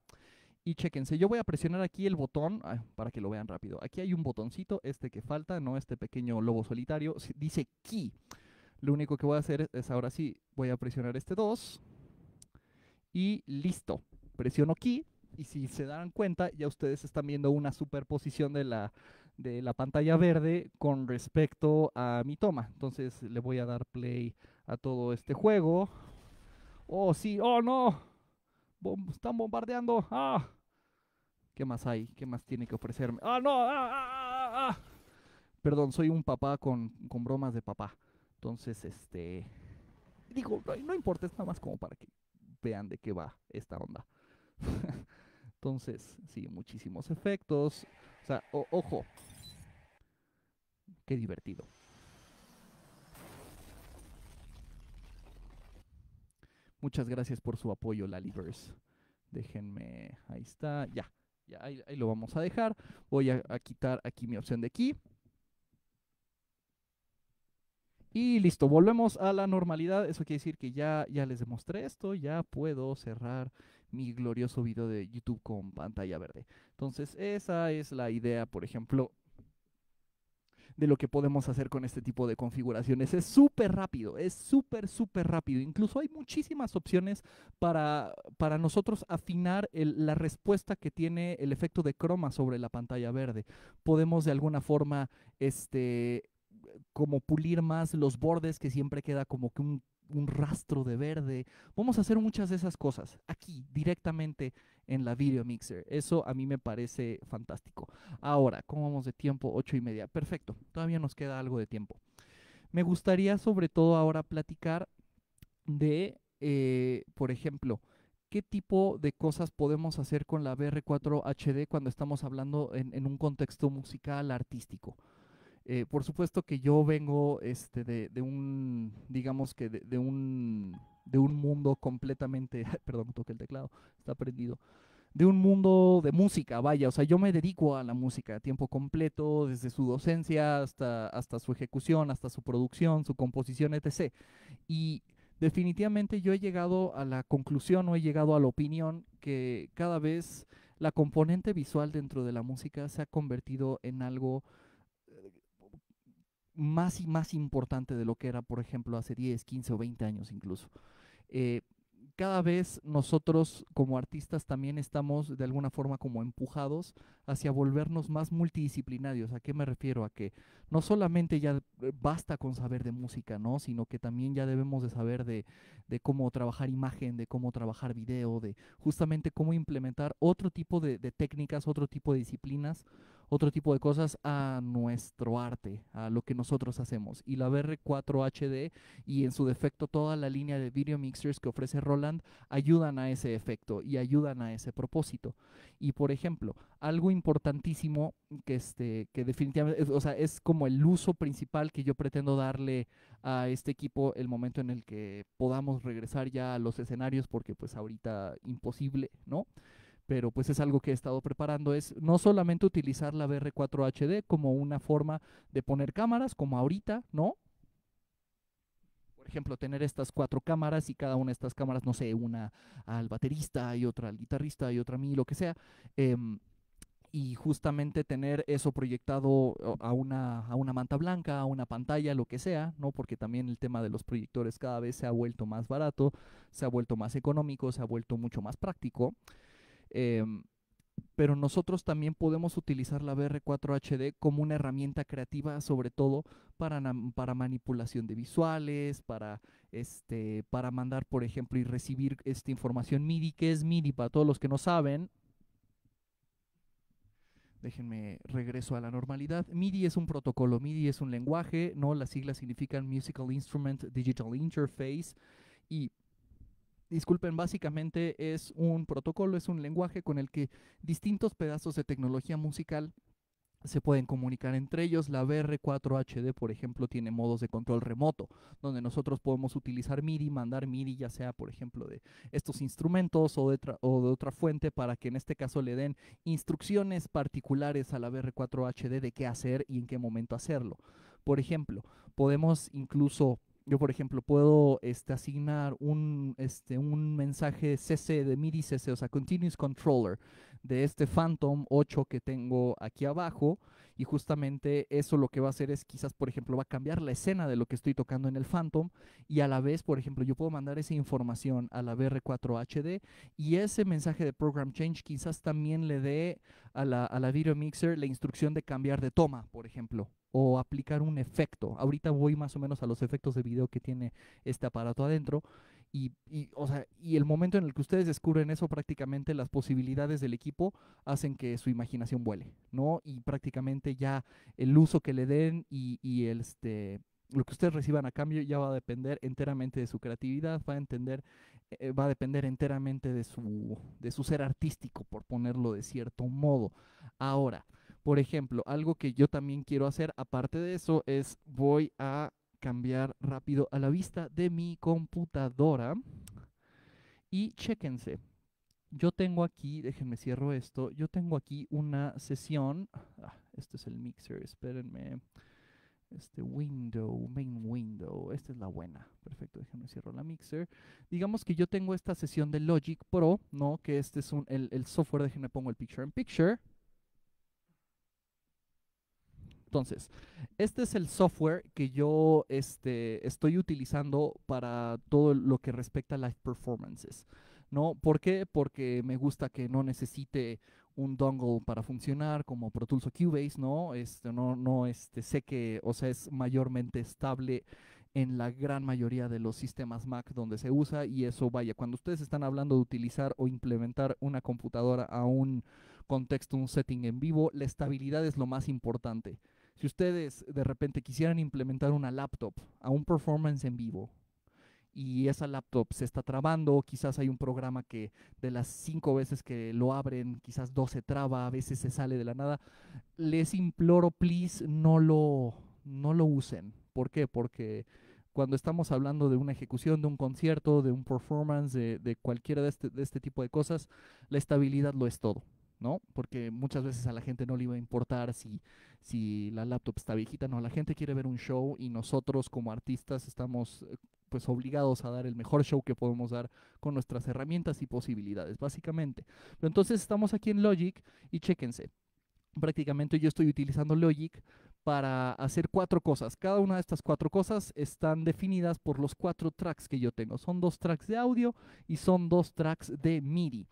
Y chequense, yo voy a presionar aquí el botón para que lo vean rápido. Aquí hay un botoncito, este que falta, no este pequeño lobo solitario. Dice Key. Lo único que voy a hacer es ahora sí, voy a presionar este 2 y listo. Presiono Key y si se dan cuenta, ya ustedes están viendo una superposición de la, de la pantalla verde con respecto a mi toma. Entonces le voy a dar play a todo este juego. Oh, sí, oh no. están bombardeando. Ah. ¿Qué más hay? ¿Qué más tiene que ofrecerme? ¡Ah, no! Ah, ah, ah, Perdón, soy un papá con, bromas de papá. Entonces, este. Digo, no, importa, es nada más como para que vean de qué va esta onda. <laughs> Entonces, sí, muchísimos efectos. O sea, ojo. Qué divertido. Muchas gracias por su apoyo, Laliverse. Déjenme, ahí está, ya ahí, lo vamos a dejar. Voy a, quitar aquí mi opción de aquí. Y listo, volvemos a la normalidad. Eso quiere decir que ya, ya les demostré esto. Ya puedo cerrar mi glorioso video de YouTube con pantalla verde. Entonces, esa es la idea, por ejemplo, de lo que podemos hacer con este tipo de configuraciones. Es súper rápido, es súper, súper rápido. Incluso hay muchísimas opciones para, para nosotros afinar la respuesta que tiene el efecto de croma sobre la pantalla verde. Podemos de alguna forma, este como pulir más los bordes que siempre queda como que un un rastro de verde. Vamos a hacer muchas de esas cosas aquí, directamente en la Video Mixer. Eso a mí me parece fantástico. Ahora, ¿cómo vamos de tiempo? Ocho y media. Perfecto, todavía nos queda algo de tiempo. Me gustaría sobre todo ahora platicar de, eh, por ejemplo, qué tipo de cosas podemos hacer con la BR4 HD cuando estamos hablando en un contexto musical artístico. Eh, por supuesto que yo vengo este, de, un, digamos que de, un, mundo completamente, <laughs> perdón, toqué el teclado, está prendido, de un mundo de música, vaya, o sea, yo me dedico a la música a tiempo completo, desde su docencia hasta, hasta su ejecución, hasta su producción, su composición, etc. Y definitivamente yo he llegado a la conclusión o he llegado a la opinión que cada vez la componente visual dentro de la música se ha convertido en algo más y más importante de lo que era, por ejemplo, hace 10, 15 o 20 años incluso. Eh, cada vez nosotros como artistas también estamos de alguna forma como empujados hacia volvernos más multidisciplinarios. ¿A qué me refiero? A que no solamente ya basta con saber de música, ¿no? Sino que también ya debemos de saber de, cómo trabajar imagen, de cómo trabajar video, de justamente cómo implementar otro tipo de técnicas, otro tipo de disciplinas, otro tipo de cosas a nuestro arte, a lo que nosotros hacemos. Y la vr 4 HD y en su defecto toda la línea de video mixers que ofrece Roland ayudan a ese efecto y ayudan a ese propósito. Y por ejemplo, algo importantísimo que, este, que definitivamente, o sea, es como el uso principal que yo pretendo darle a este equipo el momento en el que podamos regresar ya a los escenarios porque pues ahorita imposible, ¿no? pero pues es algo que he estado preparando, es no solamente utilizar la BR4HD como una forma de poner cámaras, como ahorita, ¿no? Por ejemplo, tener estas cuatro cámaras y cada una de estas cámaras, no sé, una al baterista y otra al guitarrista y otra a mí, lo que sea. Em, y justamente tener eso proyectado a una, a una manta blanca, a una pantalla, lo que sea, ¿no? Porque también el tema de los proyectores cada vez se ha vuelto más barato, se ha vuelto más económico, se ha vuelto mucho más práctico. Em, pero nosotros también podemos utilizar la BR4HD como una herramienta creativa, sobre todo para, para manipulación de visuales, para, este, para mandar, por ejemplo, y recibir esta información MIDI. que es MIDI? Para todos los que no saben, déjenme regreso a la normalidad. MIDI es un protocolo, MIDI es un lenguaje, ¿no? Las siglas significan Musical Instrument Digital Interface y Disculpen, básicamente es un protocolo, es un lenguaje con el que distintos pedazos de tecnología musical se pueden comunicar entre ellos. La BR4HD, por ejemplo, tiene modos de control remoto, donde nosotros podemos utilizar MIDI, mandar MIDI, ya sea, por ejemplo, de estos instrumentos o de, o de otra fuente, para que en este caso le den instrucciones particulares a la BR4HD de qué hacer y en qué momento hacerlo. Por ejemplo, podemos incluso yo, por ejemplo, puedo este, asignar un, este, un mensaje CC de MIDI CC, o sea, Continuous Controller, de este Phantom 8 que tengo aquí abajo. Y justamente eso lo que va a hacer es quizás, por ejemplo, va a cambiar la escena de lo que estoy tocando en el Phantom. Y a la vez, por ejemplo, yo puedo mandar esa información a la BR4HD. Y ese mensaje de Program Change quizás también le dé a la, a la Video Mixer la instrucción de cambiar de toma, por ejemplo o aplicar un efecto. Ahorita voy más o menos a los efectos de video que tiene este aparato adentro. Y, el momento en el que ustedes descubren eso, prácticamente las posibilidades del equipo hacen que su imaginación vuele, ¿no? Y prácticamente ya el uso que le den y, este, lo que ustedes reciban a cambio ya va a depender enteramente de su creatividad, va a, entender, eh, va a depender enteramente de su, de su ser artístico, por ponerlo de cierto modo. Ahora, por ejemplo, algo que yo también quiero hacer, aparte de eso, es voy a cambiar rápido a la vista de mi computadora. Y chéquense, yo tengo aquí, déjenme cierro esto, yo tengo aquí una sesión, ah, este es el mixer, espérenme, este window, main window, esta es la buena, perfecto, déjenme cierro la mixer. Digamos que yo tengo esta sesión de Logic Pro, ¿no? Que este es un, el, el software, déjenme pongo el picture in picture, entonces, este es el software que yo este, estoy utilizando para todo lo que respecta a live performances. ¿no? ¿Por qué? Porque me gusta que no necesite un dongle para funcionar como Pro Tools o Cubase, ¿no? Este, no, no, este, sé que, o sea, es mayormente estable en la gran mayoría de los sistemas Mac donde se usa y eso vaya, cuando ustedes están hablando de utilizar o implementar una computadora a un contexto, un setting en vivo, la estabilidad es lo más importante. Si ustedes de repente quisieran implementar una laptop a un performance en vivo y esa laptop se está trabando, quizás hay un programa que de las cinco veces que lo abren, quizás dos se traba, a veces se sale de la nada, les imploro, please, no lo, no lo usen. ¿Por qué? Porque cuando estamos hablando de una ejecución, de un concierto, de un performance, de, cualquiera de este, de este tipo de cosas, la estabilidad lo es todo. ¿no? Porque muchas veces a la gente no le iba a importar si, si la laptop está viejita, no, la gente quiere ver un show y nosotros como artistas estamos eh, pues obligados a dar el mejor show que podemos dar con nuestras herramientas y posibilidades, básicamente. Pero entonces estamos aquí en Logic y chéquense. Prácticamente yo estoy utilizando Logic para hacer cuatro cosas. Cada una de estas cuatro cosas están definidas por los cuatro tracks que yo tengo. Son dos tracks de audio y son dos tracks de MIDI.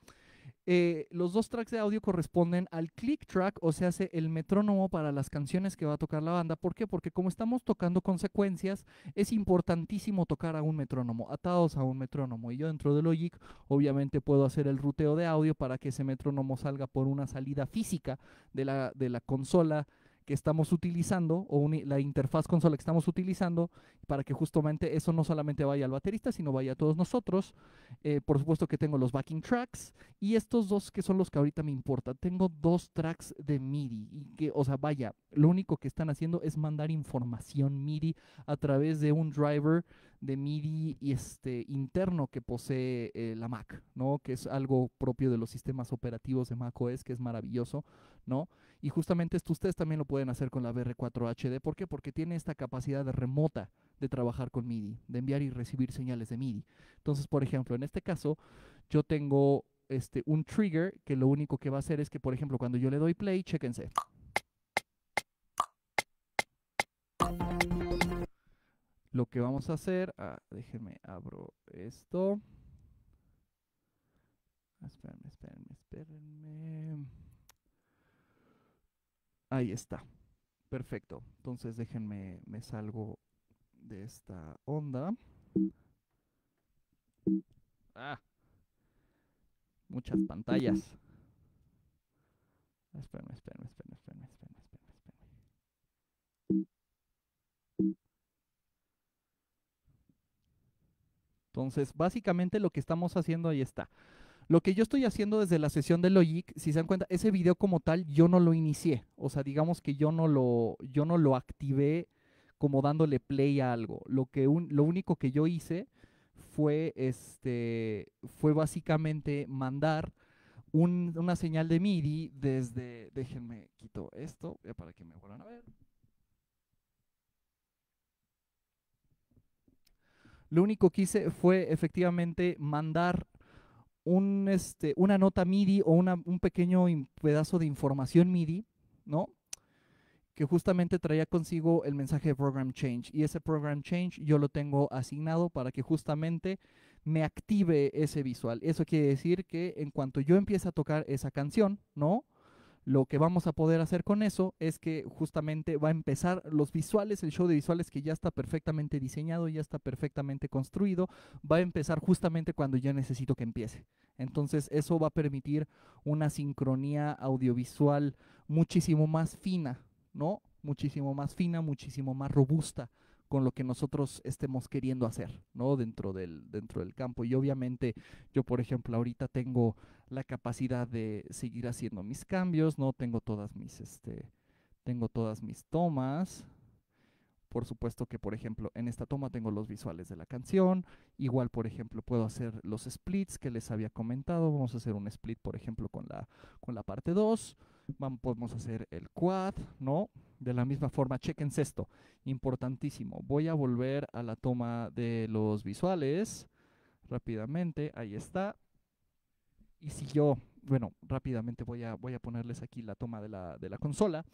Eh, los dos tracks de audio corresponden al click track, o sea, hace el metrónomo para las canciones que va a tocar la banda. ¿Por qué? Porque como estamos tocando consecuencias, es importantísimo tocar a un metrónomo, atados a un metrónomo. Y yo dentro de Logic, obviamente, puedo hacer el ruteo de audio para que ese metrónomo salga por una salida física de la, de la consola que estamos utilizando o la interfaz consola que estamos utilizando para que justamente eso no solamente vaya al baterista, sino vaya a todos nosotros. Eh, por supuesto que tengo los backing tracks y estos dos que son los que ahorita me importan. Tengo dos tracks de MIDI y que, o sea, vaya, lo único que están haciendo es mandar información MIDI a través de un driver de MIDI y este, interno que posee eh, la Mac, ¿no? Que es algo propio de los sistemas operativos de Mac OS, que es maravilloso, ¿no? Y justamente esto ustedes también lo pueden hacer con la BR4HD. ¿Por qué? Porque tiene esta capacidad remota de trabajar con MIDI, de enviar y recibir señales de MIDI. Entonces, por ejemplo, en este caso, yo tengo este, un trigger que lo único que va a hacer es que, por ejemplo, cuando yo le doy play, chéquense. lo que vamos a hacer, déjenme abro esto. Espérenme, espérenme, espérenme. Ahí está. Perfecto. Entonces déjenme, me salgo de esta onda. Ah, muchas pantallas. Espérenme, espérenme, espérenme, espérenme, espérenme. Entonces, básicamente lo que estamos haciendo ahí está. Lo que yo estoy haciendo desde la sesión de Logic, si se dan cuenta, ese video como tal yo no lo inicié. O sea, digamos que yo no lo, yo no lo activé como dándole play a algo. Lo, que lo único que yo hice fue, este, fue básicamente mandar una señal de MIDI desde, déjenme quito esto para que me vuelvan a ver. Lo único que hice fue efectivamente mandar este, una nota MIDI o un pequeño pedazo de información MIDI, ¿no? Que justamente traía consigo el mensaje de Program Change. Y ese Program Change yo lo tengo asignado para que justamente me active ese visual. Eso quiere decir que en cuanto yo empiece a tocar esa canción, ¿no? Lo que vamos a poder hacer con eso es que justamente va a empezar los visuales, el show de visuales que ya está perfectamente diseñado, ya está perfectamente construido, va a empezar justamente cuando yo necesito que empiece. Entonces eso va a permitir una sincronía audiovisual muchísimo más fina, ¿no? Muchísimo más fina, muchísimo más robusta con lo que nosotros estemos queriendo hacer, ¿no? Dentro del, dentro del campo. Y obviamente yo, por ejemplo, ahorita tengo la capacidad de seguir haciendo mis cambios, ¿no? Tengo todas mis, este, tengo todas mis tomas. Por supuesto que, por ejemplo, en esta toma tengo los visuales de la canción. Igual, por ejemplo, puedo hacer los splits que les había comentado. Vamos a hacer un split, por ejemplo, con la, con la parte 2 podemos hacer el quad, ¿no? De la misma forma, chequense esto, importantísimo. Voy a volver a la toma de los visuales rápidamente, ahí está. Y si yo, bueno, rápidamente voy a, voy a ponerles aquí la toma de la, consola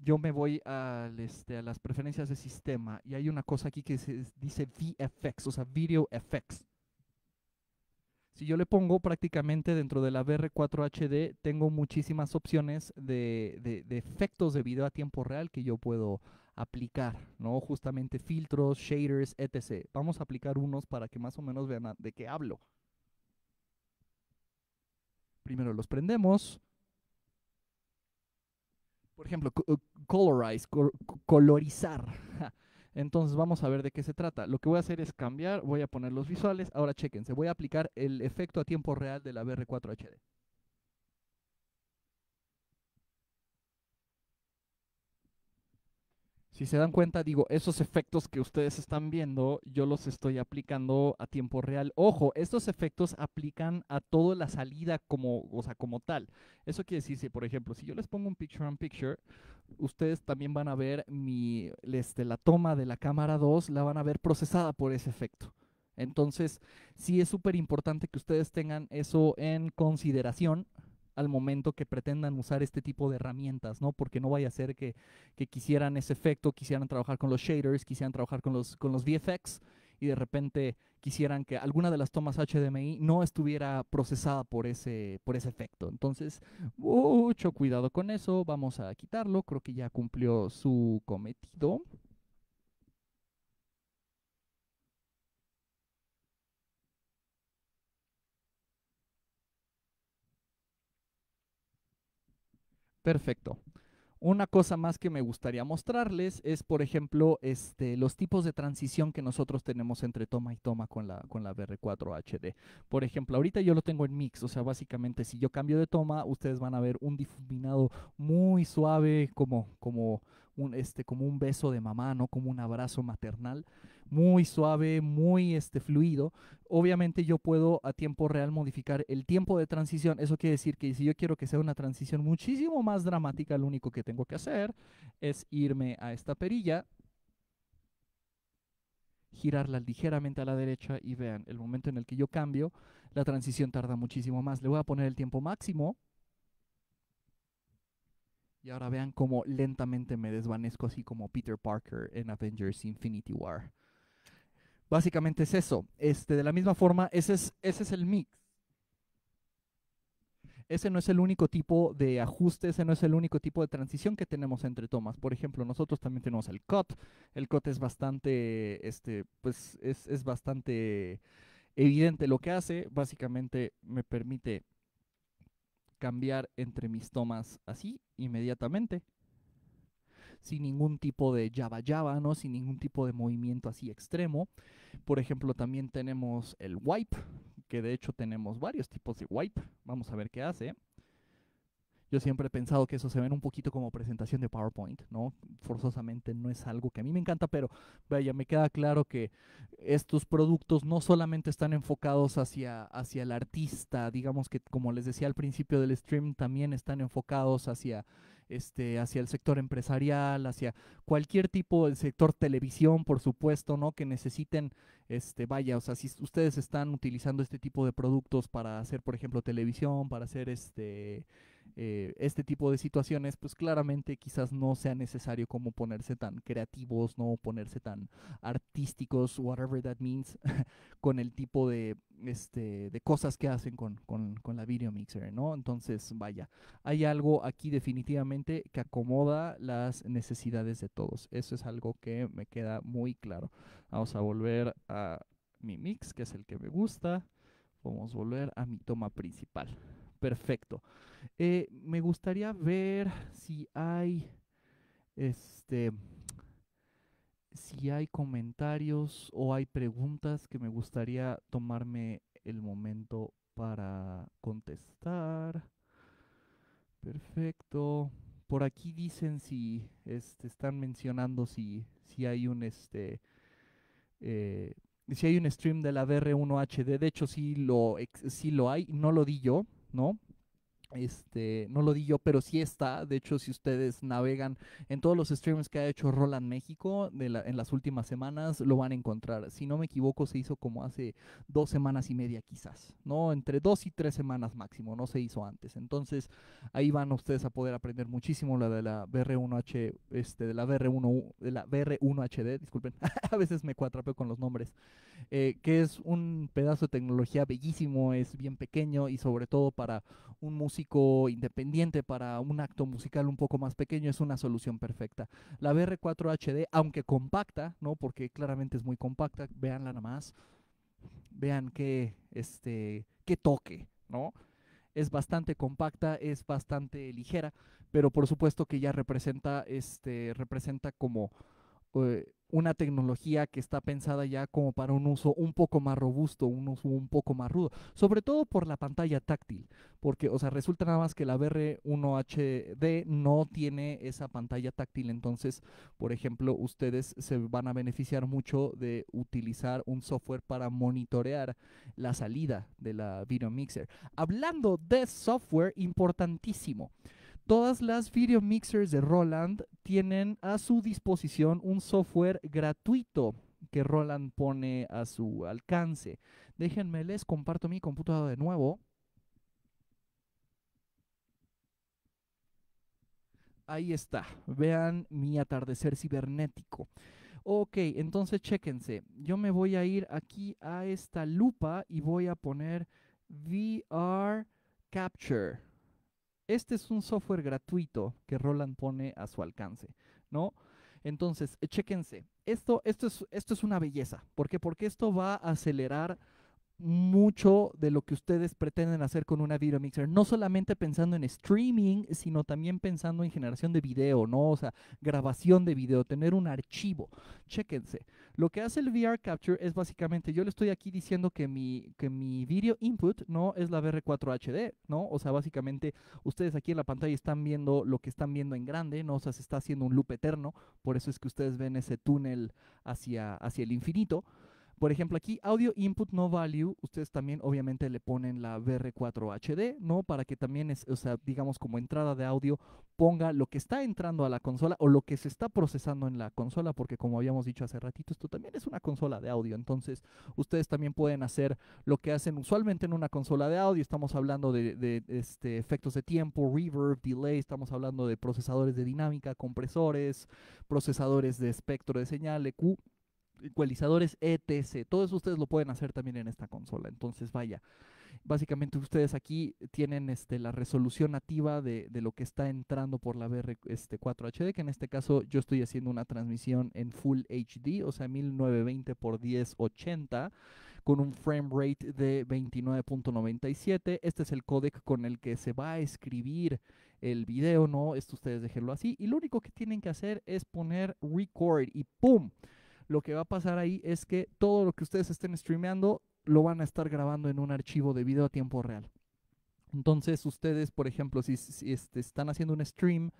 yo me voy al, este, a las preferencias de sistema y hay una cosa aquí que se dice VFX, o sea, Video Effects. Si yo le pongo prácticamente dentro de la VR4HD, tengo muchísimas opciones de, efectos de video a tiempo real que yo puedo aplicar, ¿no? Justamente filtros, shaders, etc. Vamos a aplicar unos para que más o menos vean de qué hablo. Primero los prendemos. Por ejemplo, eh, colorize, colorizar. <laughs> Entonces vamos a ver de qué se trata. Lo que voy a hacer es cambiar, voy a poner los visuales. Ahora chequense, voy a aplicar el efecto a tiempo real de la BR4HD. Si se dan cuenta, digo, esos efectos que ustedes están viendo, yo los estoy aplicando a tiempo real. Ojo, estos efectos aplican a toda la salida como, o como tal. Eso quiere decir, si por ejemplo, si yo les pongo un picture on picture, ustedes también van a ver mi, este, la toma de la cámara 2, la van a ver procesada por ese efecto. Entonces, sí es súper importante que ustedes tengan eso en consideración al momento que pretendan usar este tipo de herramientas, ¿no? Porque no vaya a ser que, quisieran ese efecto, quisieran trabajar con los shaders, quisieran trabajar con los, con los VFX y de repente quisieran que alguna de las tomas HDMI no estuviera procesada por ese, por ese efecto. Entonces, mucho cuidado con eso, vamos a quitarlo, creo que ya cumplió su cometido. Perfecto. Una cosa más que me gustaría mostrarles es, por ejemplo, este, los tipos de transición que nosotros tenemos entre toma y toma con la, con la BR4HD. Por ejemplo, ahorita yo lo tengo en mix, o sea, básicamente si yo cambio de toma, ustedes van a ver un difuminado muy suave, como, como, un, este, como un beso de mamá, ¿no? Como un abrazo maternal muy suave, muy este, fluido, obviamente yo puedo a tiempo real modificar el tiempo de transición. Eso quiere decir que si yo quiero que sea una transición muchísimo más dramática, lo único que tengo que hacer es irme a esta perilla, girarla ligeramente a la derecha y vean, el momento en el que yo cambio, la transición tarda muchísimo más. Le voy a poner el tiempo máximo. Y ahora vean cómo lentamente me desvanezco así como Peter Parker en Avengers Infinity War. Básicamente es eso. Este, de la misma forma, ese es, ese es el mix. Ese no es el único tipo de ajuste, ese no es el único tipo de transición que tenemos entre tomas. Por ejemplo, nosotros también tenemos el cut. El cut es bastante, este, pues es, es bastante evidente lo que hace. Básicamente me permite cambiar entre mis tomas así inmediatamente sin ningún tipo de java java, ¿no? Sin ningún tipo de movimiento así extremo. Por ejemplo, también tenemos el wipe, que de hecho tenemos varios tipos de wipe. Vamos a ver qué hace. Yo siempre he pensado que eso se ve un poquito como presentación de PowerPoint, ¿no? Forzosamente no es algo que a mí me encanta, pero vaya, me queda claro que estos productos no solamente están enfocados hacia, hacia el artista, digamos que como les decía al principio del stream, también están enfocados hacia este, hacia el sector empresarial, hacia cualquier tipo, de sector televisión, por supuesto, ¿no? Que necesiten, este, vaya, o sea, si ustedes están utilizando este tipo de productos para hacer, por ejemplo, televisión, para hacer este eh, este tipo de situaciones, pues claramente quizás no sea necesario como ponerse tan creativos, no ponerse tan artísticos, whatever that means, <laughs> con el tipo de, este, de cosas que hacen con, con, la videomixer, ¿no? Entonces, vaya, hay algo aquí definitivamente que acomoda las necesidades de todos. Eso es algo que me queda muy claro. Vamos a volver a mi mix, que es el que me gusta. Vamos a volver a mi toma principal. Perfecto. Eh, me gustaría ver si hay este si hay comentarios o hay preguntas que me gustaría tomarme el momento para contestar. Perfecto. Por aquí dicen si este, están mencionando si, si hay un este eh, si hay un stream de la VR1 HD. De hecho, sí lo, sí lo hay. No lo di yo. Но ну, Este, no lo di yo, pero sí está. De hecho, si ustedes navegan en todos los streams que ha hecho Roland México de en las últimas semanas, lo van a encontrar. Si no me equivoco, se hizo como hace dos semanas y media quizás, ¿no? Entre dos y tres semanas máximo, no se hizo antes. Entonces, ahí van ustedes a poder aprender muchísimo la de la BR1H, este, de la BR1, de la BR1HD, disculpen, <laughs> a veces me cuatrapeo con los nombres, eh, que es un pedazo de tecnología bellísimo, es bien pequeño y sobre todo para un músico independiente para un acto musical un poco más pequeño es una solución perfecta. La BR4 HD, aunque compacta, ¿no? Porque claramente es muy compacta, véanla nada más. Vean qué este qué toque, ¿no? Es bastante compacta, es bastante ligera, pero por supuesto que ya representa este representa como eh, una tecnología que está pensada ya como para un uso un poco más robusto, un uso un poco más rudo, sobre todo por la pantalla táctil, porque, o sea, resulta nada más que la vr 1 hd no tiene esa pantalla táctil, entonces, por ejemplo, ustedes se van a beneficiar mucho de utilizar un software para monitorear la salida de la video mixer. Hablando de software, importantísimo. Todas las video mixers de Roland tienen a su disposición un software gratuito que Roland pone a su alcance. Déjenme, les comparto mi computadora de nuevo. Ahí está, vean mi atardecer cibernético. Ok, entonces chéquense. Yo me voy a ir aquí a esta lupa y voy a poner VR Capture. Este es un software gratuito que Roland pone a su alcance, ¿no? Entonces, chéquense. Esto, esto, es, esto es una belleza. ¿Por qué? Porque esto va a acelerar mucho de lo que ustedes pretenden hacer con una video mixer, no solamente pensando en streaming, sino también pensando en generación de video, ¿no? O sea, grabación de video, tener un archivo. Chéquense. Lo que hace el VR Capture es básicamente, yo le estoy aquí diciendo que mi, que mi video input, ¿no? Es la VR4 HD, ¿no? O sea, básicamente ustedes aquí en la pantalla están viendo lo que están viendo en grande, ¿no? O sea, se está haciendo un loop eterno, por eso es que ustedes ven ese túnel hacia, hacia el infinito. Por ejemplo, aquí audio input no value, ustedes también obviamente le ponen la BR4 HD, ¿no? Para que también es, o sea, digamos como entrada de audio ponga lo que está entrando a la consola o lo que se está procesando en la consola, porque como habíamos dicho hace ratito, esto también es una consola de audio, entonces ustedes también pueden hacer lo que hacen usualmente en una consola de audio, estamos hablando de, este, efectos de tiempo, reverb, delay, estamos hablando de procesadores de dinámica, compresores, procesadores de espectro de señal, EQ, ecualizadores, etc. Todo eso ustedes lo pueden hacer también en esta consola. Entonces, vaya, básicamente ustedes aquí tienen este, la resolución nativa de, lo que está entrando por la VR4HD, este, que en este caso yo estoy haciendo una transmisión en Full HD, o sea, 1920 x 1080 con un frame rate de 29.97. Este es el codec con el que se va a escribir el video, ¿no? Esto ustedes déjenlo así. Y lo único que tienen que hacer es poner record y ¡pum! lo que va a pasar ahí es que todo lo que ustedes estén streameando lo van a estar grabando en un archivo de video a tiempo real. Entonces, ustedes, por ejemplo, si, este, están haciendo un stream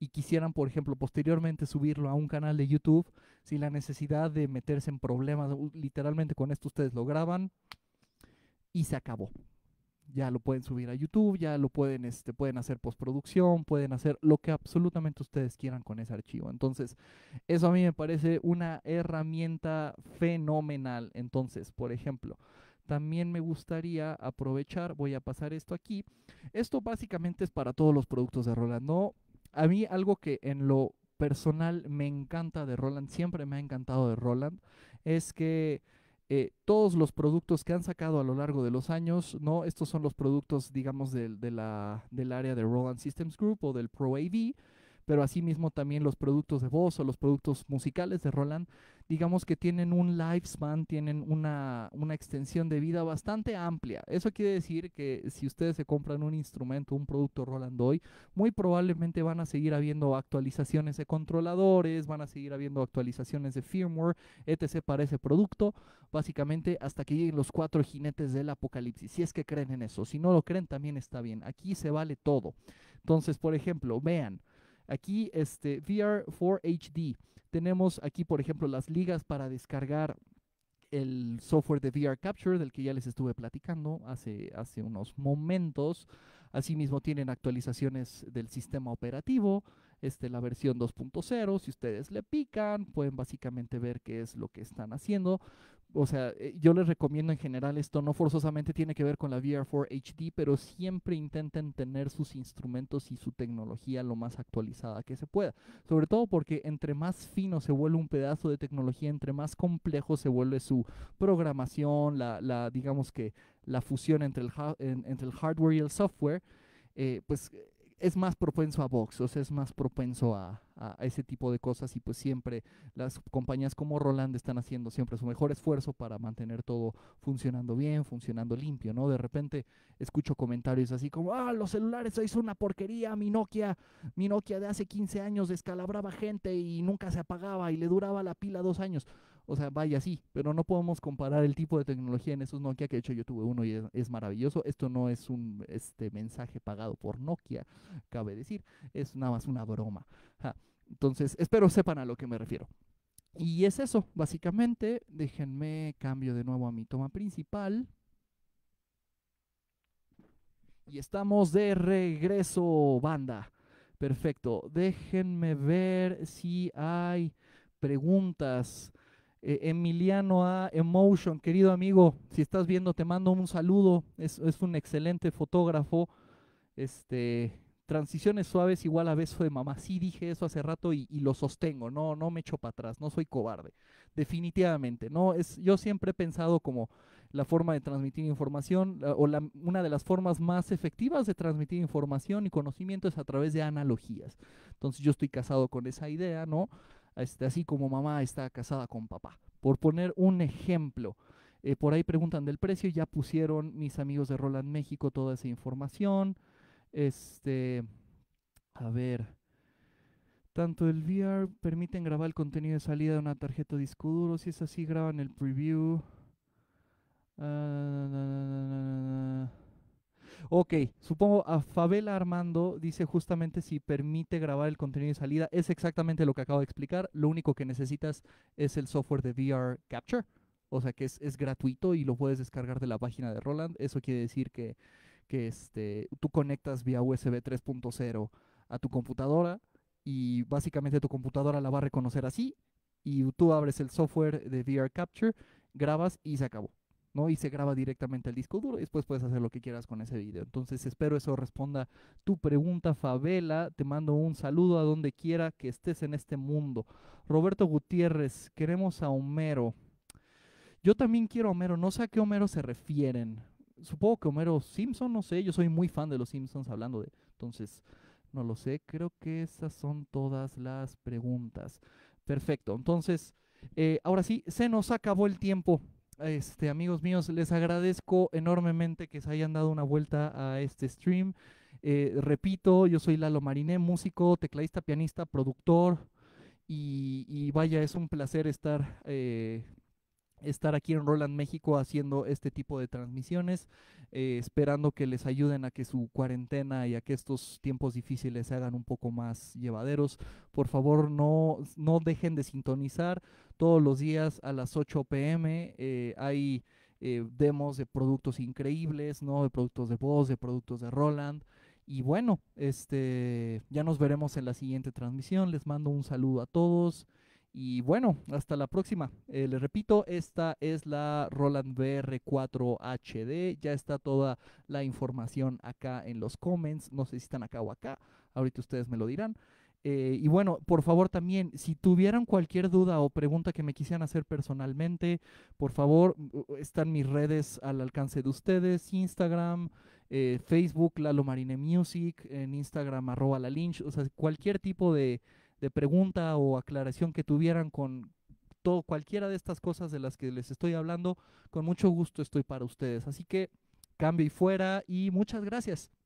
y quisieran, por ejemplo, posteriormente subirlo a un canal de YouTube, sin la necesidad de meterse en problemas, literalmente con esto ustedes lo graban y se acabó ya lo pueden subir a YouTube, ya lo pueden, este, pueden hacer postproducción, pueden hacer lo que absolutamente ustedes quieran con ese archivo. Entonces, eso a mí me parece una herramienta fenomenal. Entonces, por ejemplo, también me gustaría aprovechar, voy a pasar esto aquí. Esto básicamente es para todos los productos de Roland. a mí algo que en lo personal me encanta de Roland, siempre me ha encantado de Roland, es que eh, todos los productos que han sacado a lo largo de los años, ¿no? Estos son los productos, digamos, del área de Roland Systems Group o del ProAV pero asimismo también los productos de voz o los productos musicales de Roland, digamos que tienen un lifespan, tienen una, una extensión de vida bastante amplia. Eso quiere decir que si ustedes se compran un instrumento, un producto Roland hoy, muy probablemente van a seguir habiendo actualizaciones de controladores, van a seguir habiendo actualizaciones de firmware, etc. para ese producto, básicamente hasta que lleguen los cuatro jinetes del apocalipsis, si es que creen en eso. Si no lo creen, también está bien. Aquí se vale todo. Entonces, por ejemplo, vean, Aquí, este, VR 4HD. Tenemos aquí, por ejemplo, las ligas para descargar el software de VR Capture, del que ya les estuve platicando hace, hace unos momentos. Asimismo, tienen actualizaciones del sistema operativo, este, la versión 2.0. Si ustedes le pican, pueden básicamente ver qué es lo que están haciendo. O sea, eh, yo les recomiendo en general esto, no forzosamente tiene que ver con la VR4 HD, pero siempre intenten tener sus instrumentos y su tecnología lo más actualizada que se pueda. Sobre todo porque entre más fino se vuelve un pedazo de tecnología, entre más complejo se vuelve su programación, la, la digamos que la fusión entre el, entre el hardware y el software, eh, pues es más propenso a box, o sea, es más propenso a, ese tipo de cosas y pues siempre las compañías como Roland están haciendo siempre su mejor esfuerzo para mantener todo funcionando bien, funcionando limpio, ¿no? De repente escucho comentarios así como, ah, los celulares son una porquería, mi Nokia, mi Nokia de hace 15 años descalabraba gente y nunca se apagaba y le duraba la pila dos años. O sea, vaya, así, pero no podemos comparar el tipo de tecnología en esos Nokia, que de hecho yo tuve uno y es, maravilloso. Esto no es un este, mensaje pagado por Nokia, cabe decir, es nada más una broma. Entonces, espero sepan a lo que me refiero. Y es eso, básicamente, déjenme cambio de nuevo a mi toma principal. Y estamos de regreso, banda. Perfecto. Déjenme ver si hay preguntas eh, Emiliano A. Emotion, querido amigo, si estás viendo, te mando un saludo. Es, un excelente fotógrafo. Este, transiciones suaves igual a beso de mamá. Sí dije eso hace rato y, y, lo sostengo. No, no me echo para atrás. No soy cobarde. Definitivamente. No, es, yo siempre he pensado como la forma de transmitir información o una de las formas más efectivas de transmitir información y conocimiento es a través de analogías. Entonces yo estoy casado con esa idea, ¿no? Este, así como mamá está casada con papá. Por poner un ejemplo, eh, por ahí preguntan del precio, ya pusieron mis amigos de Roland México toda esa información. Este, a ver, tanto el VR permiten grabar el contenido de salida de una tarjeta de disco duro, si es así graban el preview. Ah, Ok, supongo a Fabela Armando dice justamente si permite grabar el contenido de salida. Es exactamente lo que acabo de explicar. Lo único que necesitas es el software de VR Capture. O sea que es, es gratuito y lo puedes descargar de la página de Roland. Eso quiere decir que, este, tú conectas vía USB 3.0 a tu computadora y básicamente tu computadora la va a reconocer así y tú abres el software de VR Capture, grabas y se acabó. ¿no? Y se graba directamente al disco duro y después puedes hacer lo que quieras con ese video. Entonces espero eso responda tu pregunta, Favela. Te mando un saludo a donde quiera que estés en este mundo. Roberto Gutiérrez, queremos a Homero. Yo también quiero a Homero, no sé a qué Homero se refieren. Supongo que Homero Simpson, no sé, yo soy muy fan de los Simpsons hablando de... Entonces, no lo sé, creo que esas son todas las preguntas. Perfecto, entonces, eh, ahora sí, se nos acabó el tiempo este, amigos míos, les agradezco enormemente que se hayan dado una vuelta a este stream. Eh, repito, yo soy Lalo Mariné, músico, tecladista, pianista, productor. Y, vaya, es un placer estar eh, estar aquí en Roland México haciendo este tipo de transmisiones, eh, esperando que les ayuden a que su cuarentena y a que estos tiempos difíciles se hagan un poco más llevaderos. Por favor, no, no dejen de sintonizar. Todos los días a las 8 pm eh, hay eh, demos de productos increíbles, ¿no? De productos de voz, de productos de Roland. Y bueno, este, ya nos veremos en la siguiente transmisión. Les mando un saludo a todos. Y bueno, hasta la próxima. Eh, les repito, esta es la Roland BR4 HD. Ya está toda la información acá en los comments. No sé si están acá o acá. Ahorita ustedes me lo dirán. Eh, y bueno, por favor también, si tuvieran cualquier duda o pregunta que me quisieran hacer personalmente, por favor, están mis redes al alcance de ustedes, Instagram, eh, Facebook, Lalo Marine Music, en Instagram arroba la Lynch, o sea, cualquier tipo de de pregunta o aclaración que tuvieran con todo, cualquiera de estas cosas de las que les estoy hablando, con mucho gusto estoy para ustedes. Así que cambio y fuera y muchas gracias.